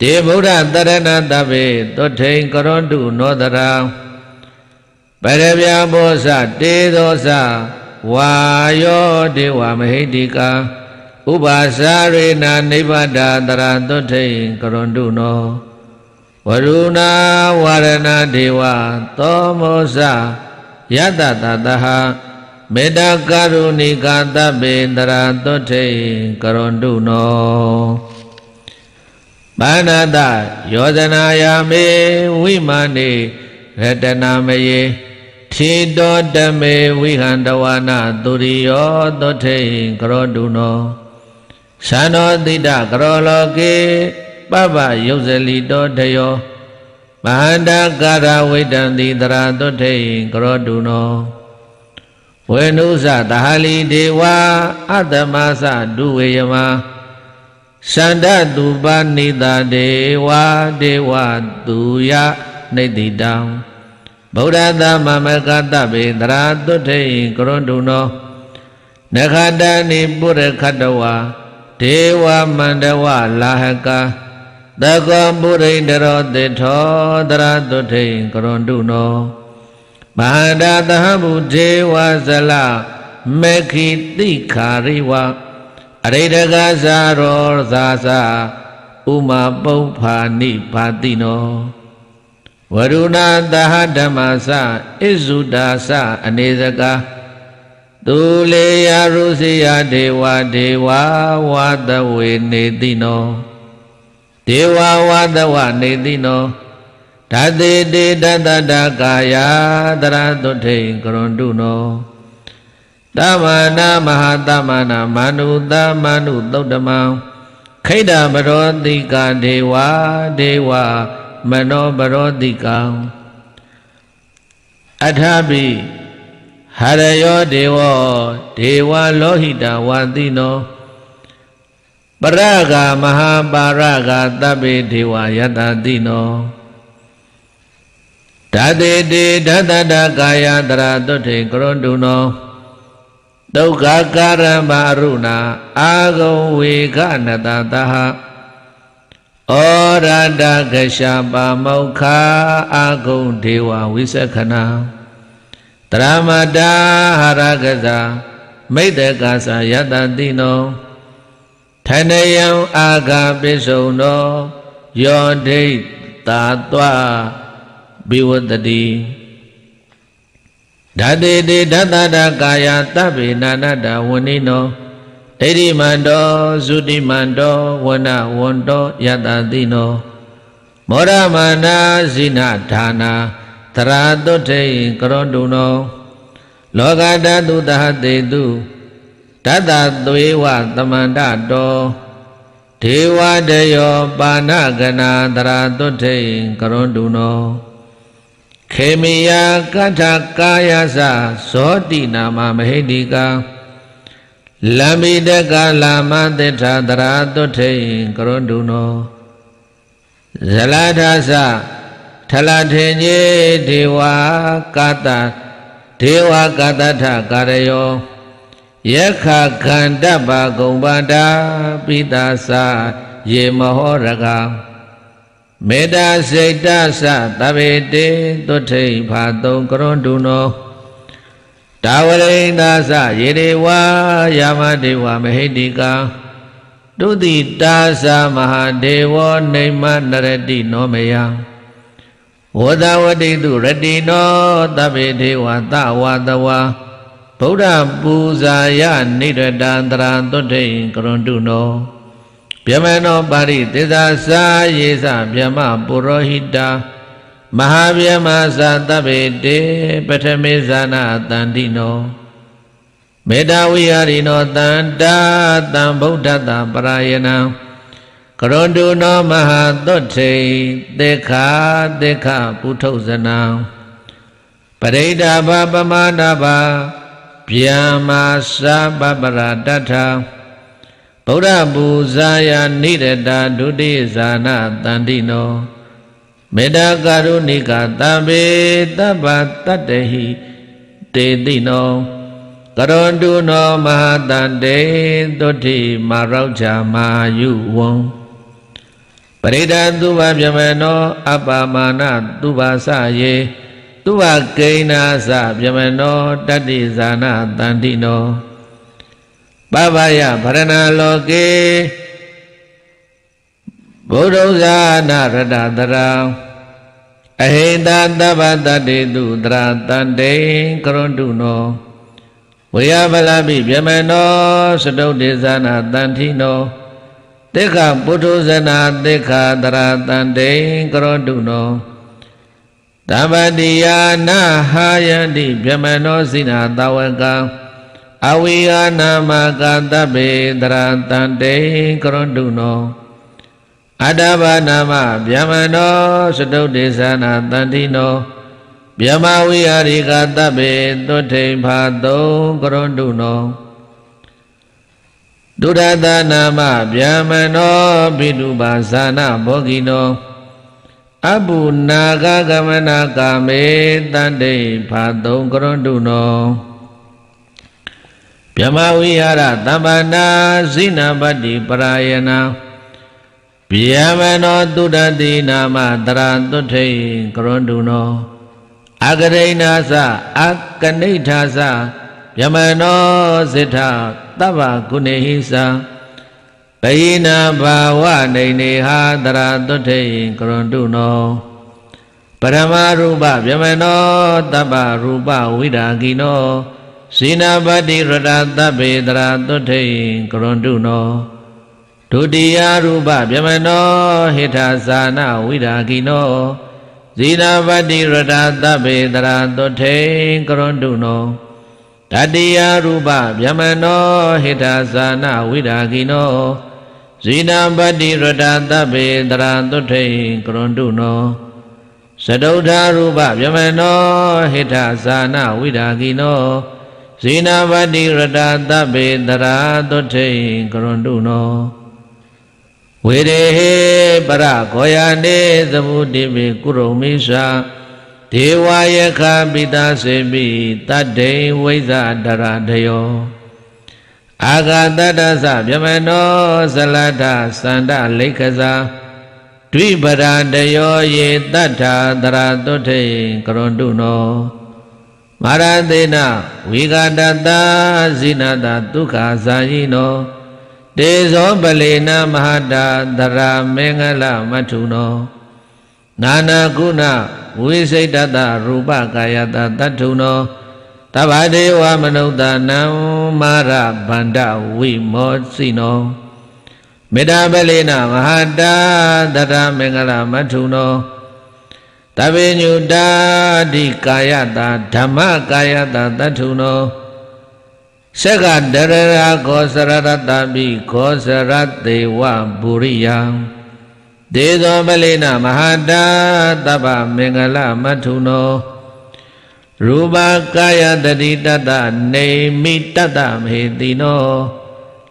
တေဗုဒ္ဓတရဏတပေသွထိန်ကရွန်တုနောတရာပရဗျာဘောဇတေသောဇဝါယောဒေဝမဟိတိကာဥပါစရေနာနိဗ္ဗတာတရသွထိန်ကရွန်တုနောဝရုဏဝါရဏဒေဝသောမောဇယတတတဟမေတ္တာကရုဏိကာတပေတရသွထိန်ကရွန်တုနောဘာနာတယောဇနာယာမေဝိမာနိရတနာမယေထေတောတမေဝိဟန္တဝါနာသူရိယောသောထေကရောတုနောသန္နောတိတကရောလောကေပပယုဇလီတောတယောမဟာန္တကာရဝိတံတိတရာသောထေကရောတုနောဝေနုဇသဟာလီဒေဝာအတ္တမသဒုဝေယမသန္တတုပနိတာဒေဝာဒေဝသူယနေတိတံဗုဒ္ဓသာမမကတပေတရာတုထေကရုဏုနောနခတဏိပုရခတဝါဒေဝမန္တဝလာဟကသကောပုရိန္ဒရောတိထောတရာတုထေကရုဏုနောမဟာဒသဟဗုဒေဝဇလမေခိတိခာရိဝအရိဒကဇာရောဇာဇဥမာပုပ္ဖာနိပါတိနောဝရုဏသဟဓမ္မစဣဇုတာစအနေစကာသူလေယရုစီယဒေဝဒေဝဝါသဝေနေတိနောဒေဝဝါသဝနေတိနောဓာတိတေတတတကာယတရတုထိန်ကရွန်တုနောတမနာမဟာတမနာမန္တုတမန္တုသုတ်တမံခိတ္တပရောတိကာဒေဝဒေဝမနောပရောတိကံအထပိဟရယောဒေဝဒေဝလောဟိတဝန္တိနောပရဂာမဟာပါရဂာတပ္ပေဒေဝယတတိနောဓာတိတေဓတတကာယတရာတုထေကရုဏုနောဒုက္ခကာရမအရုဏာအာဂုံဝေခနတတဟဩရတကရှာပါမောခာအာဂုံဒေဝဝိသခဏတရမတာဟာရကဇာမိတ္တကာသယတတိနောထဏယံအာဃာပိစုံနောယောဒိတာတွာဘေဝတတိဓာတိတိဓတ္တကာယတဗ္ဗေနာနတဝနိနောဒိဋ္ဌိမန္တောသုတိမန္တောဝဏဝန္တောယတတိနောမောရမနာဇိနဌာနာတရာတုထိန်ကရောတုနောလောကဓာတုသဟတေတုတတသွေဝသမန္တတောဒေဝတယောပါဏကနာတရာတုထိန်ကရောတုနောခေမိယကထကာယသဇောတိနာမမဟိတိကာလဗ္ဗိတကလာမသစ္စာတရာတုထိန်ကရုဏုနောဇလာထသထလာထေညေဒေဝကာတဒေဝကာတထကာရယောယခခန္တပဂုံပါတာပိတာသယေမဟောရကမေတ္တာစိတ်တသတဗေတေတုထိန်ဖာတုံကရုဏုနောတာဝရိန္ဒသယေဒေဝါယာမဒေဝမဟိတိကံဒုတိတာသမဟာဒေဝနေမနရတိနောမယံဝဒဝတိတုရတိနောသဗ္ဗေဒေဝသဝတဝါဗုဒ္ဓပူဇာယနိရတံတရံသွဋ္ဌိကရွန်တုနောဗျမနောပါရိသေသာစာယေသဗျမပုရောဟိတာမဟာဗျမဇာတပိတေပထမေဇာနာတန္တိနောမေတ္တာဝိဟာရိနောတန္တာတံဗုဒ္ဓတပရာယနံကရွန်တုနောမဟာသွဋ္ဌိတေခာတေခပုထုဇနံပရိဒါဘပမနာဘဗျာမာစာပပရာတထဗုဒ္ဓပူဇာယနိရတာဒုတိယဇာနာတန္တိနောမေတ္တာကရုဏိကသဗ္ဗေတဗ္ဗတတ္တဟိတေတိနောကရောတုနောမဟာတန္တေတုတိမာရောက်ချာမာယုဝံပရိဒံသူဘဗျမနော အပမာနသူဘာစယေသူဘကိဏာစဗျမနော တတ္တိဇာနာတန္တိနောပဗယဗရဏလောကေဗုဒ္ဓဥဇာနာရတတရာအဟိတသဗ္ဗတတေတုတရာတန်တေကရုဏုနောဝေယဗလပိဗျမနောစတုဋ္ဌိဇာနာတန်ထိနောတိခပုထုဇနာတိခတရာတန်တေကရုဏုနောတဗ္ဗတိယာနာဟာယတိဗျမနောစိနာတဝကံအဝိယနာမကတဗ္ဗေတရာတန်တေကရုဏုနောအတ္တဘာနာမဗျမဏောသတုတ်ဒေသနာတန်တိနောဗျမဝိဟာရိကတပေသွထိန်ဖာသုံးကရွန်တုနောဒုဒသနာမဗျမဏောဘိတုပါဇာနာဘောဂိနောအပုနာဂကမနာကာမေတန်တိဖာသုံးကရွန်တုနောဗျမဝိဟာရတမ္ပနာဇိနာပတ္တိပရာယနာဗျာမနောတုဒ္ဒတိနာမတရံတုထိန်ကရွန်တုနောအဂရိဏာသအကနိဋ္ဌာသဗျမနောစိထသဗ္ဗဂုဏိဟိသဘိနာဘာဝနေနေဟာတရတုထိန်ကရွန်တုနောပရမရူပဗျမနောတပ္ပရူပဝိရာဂိနောဇိနာပတိရတသဗ္ဗေတရတုထိန်ကရွန်တုနောဒုတိယရူပဗျမနောဟိထာဇာနာဝိရာဂိနောဇီနာပတ္တိရတာသဗ္ဗေတရာတုထေကရွန်တုနောတတိယရူပဗျမနောဟိထာဇာနာဝိရာဂိနောဇီနာပတ္တိရတာသဗ္ဗေတရာတုထေကရွန်တုနောသတုဒ္ဓရူပဗျမနောဟိထာဇာနာဝိရာဂိနောဇီနာပတ္တိရတာသဗ္ဗေတရာတုထေကရွန်တုနောဝေရေဟေပရခောယနေသမုတိမေကုရုမိသဒေဝယခပိတာစေမိတတ္တိဝိဇဒရတယောအာဂတတ္တသဗျမနောဇလတသန္တလိခဇာဒွိပရတယောယေတတ္ထာတရတုထေကရွန်တုနောမာရတေနဝိဂတတဇိနတဒုက္ခဇာယိနောဒေဇောပလေနမဟာတာသရမေင်္ဂလမထုနောနာနာကုဏဝိစိတ်တတရူပကာယတတတ္ထုနောတဗ္ဗဒေဝမနုဿာနံမာရဗန္ဓဝိမောစိနောမေတ္တာပလေနမဟာတာသရမေင်္ဂလမထုနောတဗ္ဗညုတာတိကာယတဓမ္မကာယတတ္ထုနောစက္ကဒရရာခောစရရတပိခောစရတေဝပုရိယံဒေသောပလိနမဟာတာတပ္ပမင်္ဂလမထုနောရူပကာယတတိတတ္တနေမိတတ္တမေတိနော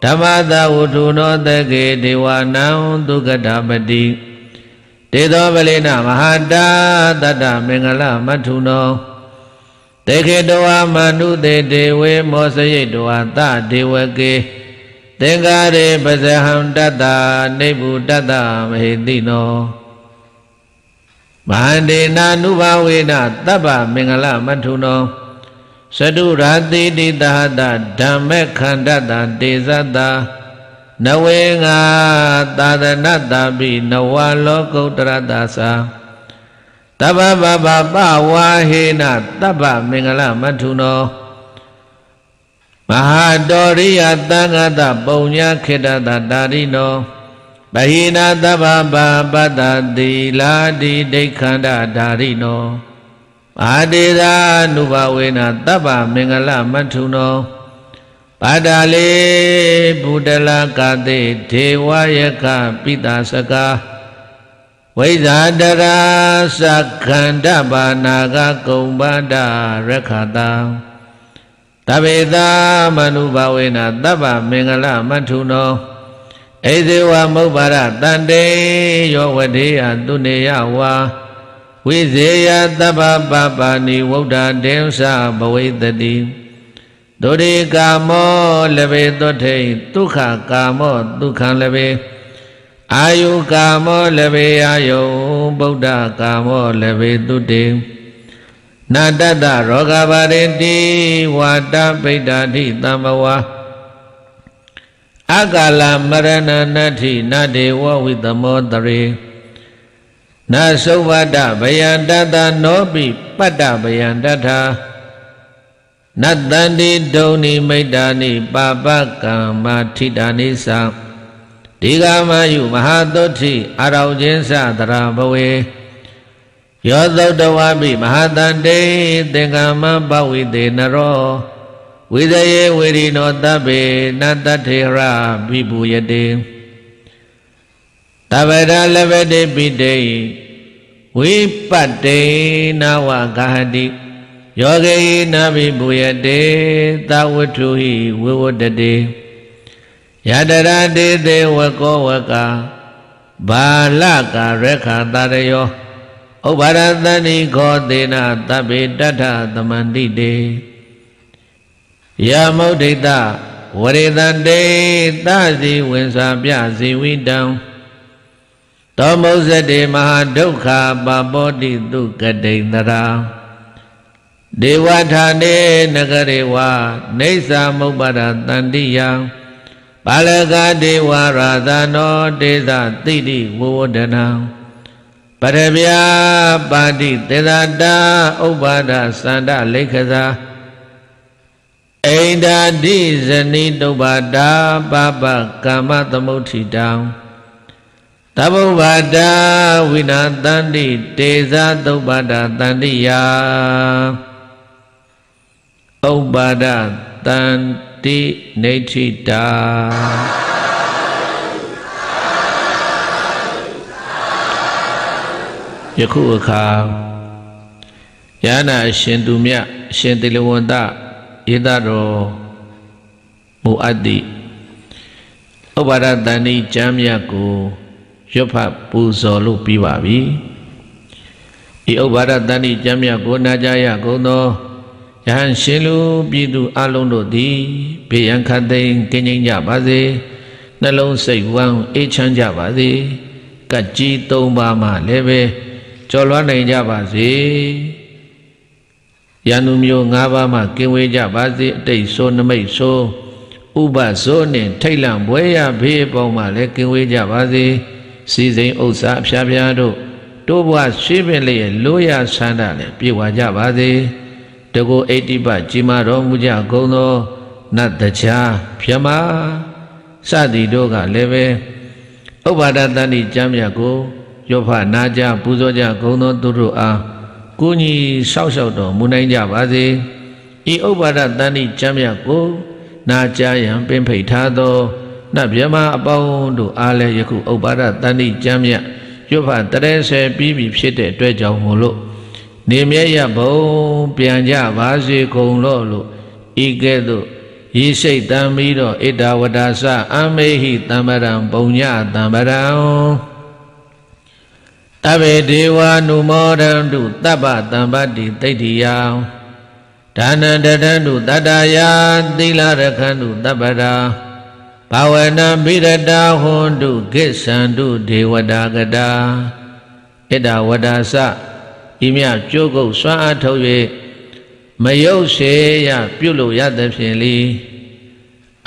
ဓမ္မသဝုထုနောတကေဒေဝနံဒုက္ကဓပတိဒေသောပလိနမဟာတာတတ္တမင်္ဂလမထုနောတေခေတဝါမနုတေဒေဝေမောစရိတ်တဝါသဒေဝကေသင်္ကာရေပဇဟံတတ္တာနေဗုတတ္တမဟိတိနောမဟာဒေနာနုဘဝေနသဗ္ဗမင်္ဂလမထုနောသတုရာတိတိသဟတဓမ္မခန္ဓတတေဇတနဝေငါသာသနတပိနဝလောကုတ္တရတသာတပ္ပပပပဝါဟေနတပ္ပမင်္ဂလမထုနောမဟာတောရိယသံဃတပုံညာခေတတတာရိနောဗဟိနာတပ္ပပပတ္တသီလာတိဒိဋ္ခန္တဒါရိနောမဟာတေသာနုဘဝေနတပ္ပမင်္ဂလမထုနောပါဒာလေဘုဒ္ဓလကတိဒေဝယကပိတာစကားဝိဇာတရာသခန္ဓပါဏာကကုံပါဒရခတာတဗေသမနုဘဝေနသဗ္ဗမင်္ဂလမထုနောဣဇေဝမုပ္ပါရတန်တေယောဝတိယသူနေယဝါဝိဇေယသဗ္ဗပပါဏိဝုဒ္ဓတေသဘဝိတတိဒုရိကာမောလဘေတ္ထိဒုက္ခကာမောဒုက္ခံလဘေအာယုကာမောလဘေအာယုဗုဒ္ဓကာမောလဘေတုတေနာတတရောဂပါရတိဝါတပိဋ္ဌာတိသမ္မဝါအကာလမရဏနတ္ထိနတေဝဝိသမောတရေနသုဝတ္တဗယံတတနောပိပတ္တဗယံတထာနတ္တန္တိဒုံနိမိတ္တာနိပါပကံမာထိတာနိသံဒီကာမယုမဟာသုဋ္ဌိအာရောင်ချင်းစသရဘဝေယောသုတ္တဝပိမဟာတန္တေသင်္ကမပဝိသေနရောဝိဇယေဝေရိနောတဗ္ဗေနတ္တထေရပိပူယတေတဗရလဗတိပိတေဝိပတ္တေနဝဂဟတိယောဂေနဗိဘူယတေသဝတ္ထုဟိဝိဝတ္တတေယတရာတိသေဝကောဝကဘာလကရခတရယောဥပါရသဏိခောသေနသဗ္ဗေတထသမန္တိတေယမုဋ္ဌိတဝရေတံတေသစီဝင်စွာပြဇီဝိတံသောမုဇ္ဇတိမဟာဒုက္ခပပောတိတုကတိန္တရာဒေဝဌာနေနဂရေဝနေသမုပ္ပါဒတန္တိယံပါလကဒေဝရာသနောဒေသတိတိဝဝဒနံပရဗျာပါတိသေသာတာဥပ္ပါဒသန္တလိခသာအိန္ဒာတိဇနိတုပ္ပါဒာပပကာမသမုဋ္ဌိတံသဗ္ဗဗာဒာဝိနာတန္တိတေဇာသုပ္ပါဒတန္တိယဥပ္ပါဒတန္တတိနေထိတာယခုအခါယန္နာရှင်သူမြအရှင်တိလဝန္တယေသတော်မူအပ်သည့်ဥပါဒတန်ဤကျမ်းမြတ်ကိုရွတ်ဖတ်ပူဇော်လို့ပြီးပါပြီ။ဤဥပါဒတန်ဤကျမ်းမြတ်ကိုနာကြရကုန်သောယဟန်ရှင်လူပြည်သူအလုံးတို့သည်ဘေးရန်ခတ်သိမ်းကင်းငြိမ်းကြပါစေနှလုံးစိတ်ဝမ်းအေးချမ်းကြပါစေကကြီးသုံးပါးမှလည်းပဲကျော်လွှားနိုင်ကြပါစေရန်သူမျိုး၅ပါးမှကင်းဝေးကြပါစေအတိတ်ဆိုးနမိတ်ဆိုးဥပဆိုးနှင့်ထိတ်လန့်ပွဲရဘေးပေါင်းမှလည်းကင်းဝေးကြပါစေစီစဉ်ဥစ္စာအဖျားဖျားတို့တို့ဘဝရှိပင်လျက်လိုရာဆန္ဒလည်းပြေဝကြပါစေ။တကုအိတိပကြည်မာတော်မူကြကုန်သောနတ်တရားမြမစသည်တို့ကလည်းပဲဥပ္ပါဒတန်တိကျမ်းမြတ်ကိုရောဖနာကြပူဇော်ကြကုန်သောသူတို့အားကိုကြီးဆောက်ရှောက်တော်မူနိုင်ကြပါစေဤဥပ္ပါဒတန်တိကျမ်းမြတ်ကိုနာကြရန်ပင်ဖိတ်ထားသောနတ်မြမအပေါင်းတို့အားလည်းယခုဥပ္ပါဒတန်တိကျမ်းမြတ်ရွတ်ဖတရေဆယ်ပြီးပြီဖြစ်တဲ့အတွက်ကြောင့်မို့လို့နေမြတ်ရဘုံပြန်ကြပါစေကုန်လို့လို့ဤကဲ့သို့ဤစိတ်တံပြီးတော့ဣဒဝဒါစအမေဟိတမ္ပရံပုံညတမ္ပရံတဗ္ဗေဒေဝနုမောဒံတုတပ္ပတံပတ္တိတိဋ္ဌိယဒါနံတထံတုတတယာသီလရခန္တုတပ္ပရာဘာဝနာပိရတာဟွန်တုကိစ္ဆန္တုဒေဝတာကတာဣဒဝဒါစဤမြကြိုးကုပ်စွမ်းအားထုတ်၍မယုတ်စေရပြုလို့ရသည်ဖြင့်လီ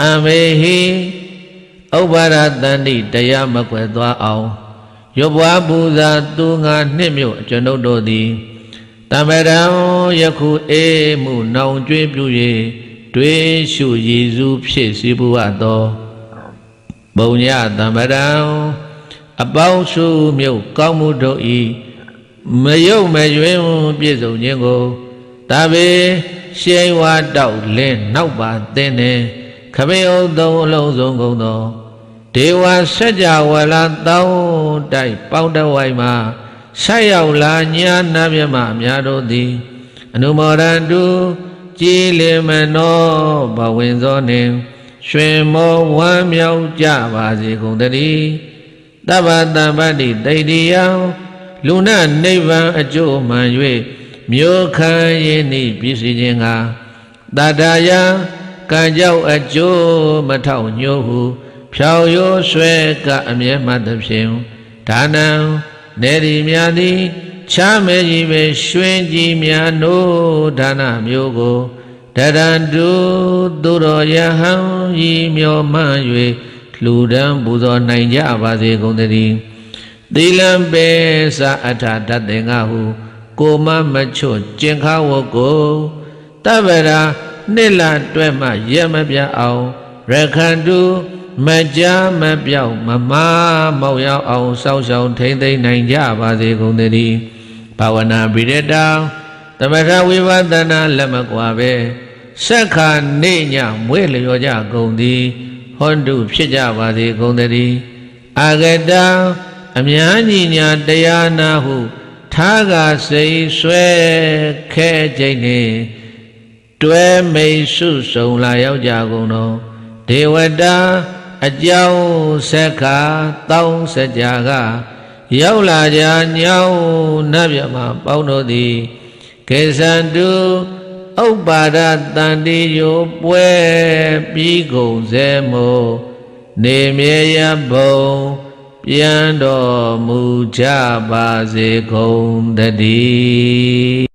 အမေဟိဥပ္ပါရတန္တိတရားမကွယ်သွားအောင်ရုပ်ဘွားပူဇာသူငါနှစ်မြို့အကျွန်ုပ်တို့သည်တမရံယခုအေမှုနောင်ကျွေးပြု၍တွေးရှုရည်စူးဖြစ်စီဘုဝတော်ဘုံညတမရံအပေါင်းစုမြို့ကောင်းမှုတို့၏မယုတ်မယွင်းပြည့်စုံခြင်းကိုဒါပေရှိန်ဝါတောက်လင်းနောက်ပါသင်းနေခမေဥသုံးအလုံးစုံကုန်သောဒေဝဆัจ java လာတောင်းတိုက်ပေါင်းတဝိုင်မှာဆက်ရောက်လာညာနာမြမအများတို့သည် အနုမောရန္တုကြည်လင်မနောဘဝင်သောနှင့်ရွှင်မောဝမ်းမြောက်ကြပါစေကုန်တည်းတဗ္ဗတံပတ္တိတိယံလူနာနိဗ္ဗာန်အကျိုးမှန်၍မြို့ခံရင်းဤပြည့်စည်ခြင်းကတတရာကံကြောင့်အကျိုးမထောက်ညို့ဟုဖြောင်ရိုးဆွဲကအမြဲမှသဖြင့်ဒါနံနေရီများသည်ချမ်းမဲကြီးပဲရွှင်ကြီးများနို့ဒါနမျိုးကိုတရံတုသူတော်ယဟံဤမျောမှန်၍လူတန်းပူဇော်နိုင်ကြပါစေကုန်သတည်းသီလံပေစာအထာတတ်တင်ငါဟု ကိုမမချွတ်ကျင်ခါဝကိုတပ္ပရာနှစ်လတွဲမှရက်မပြအောင်ရခန္တုမကြမပြောင်းမမမောက်ရောက်အောင်စောင့်ရှောင်ထိမ့်သိမ့်နိုင်ကြပါစေကုန်သတည်းဘာဝနာပိရတံသမထဝိပဿနာလက်မကွာပဲစက္ခနေညမွေးလျော်ကြကုန်သည်ဟွန်တုဖြစ်ကြပါစေကုန်သတည်းအာဂတံအများညီညာတရားနာဟုထာကစိတ်ဆွဲခဲခြင်းနှင့်တွဲမိတ်စုစုံလာရောက်ကြကုန်သောဒေဝတာအကြောင်းဆက်ခါတောင်းဆက်ကြကရောက်လာကြညောင်းနတ်မြတ်မှာပေါင်းတို့သည်ကေသန္တုဥပ္ပါဒတန်တေယောပွဲပြီးကုန်စေမောနေမြေယဘုံပြန်တော်မူကြပါစေကုန်တည်း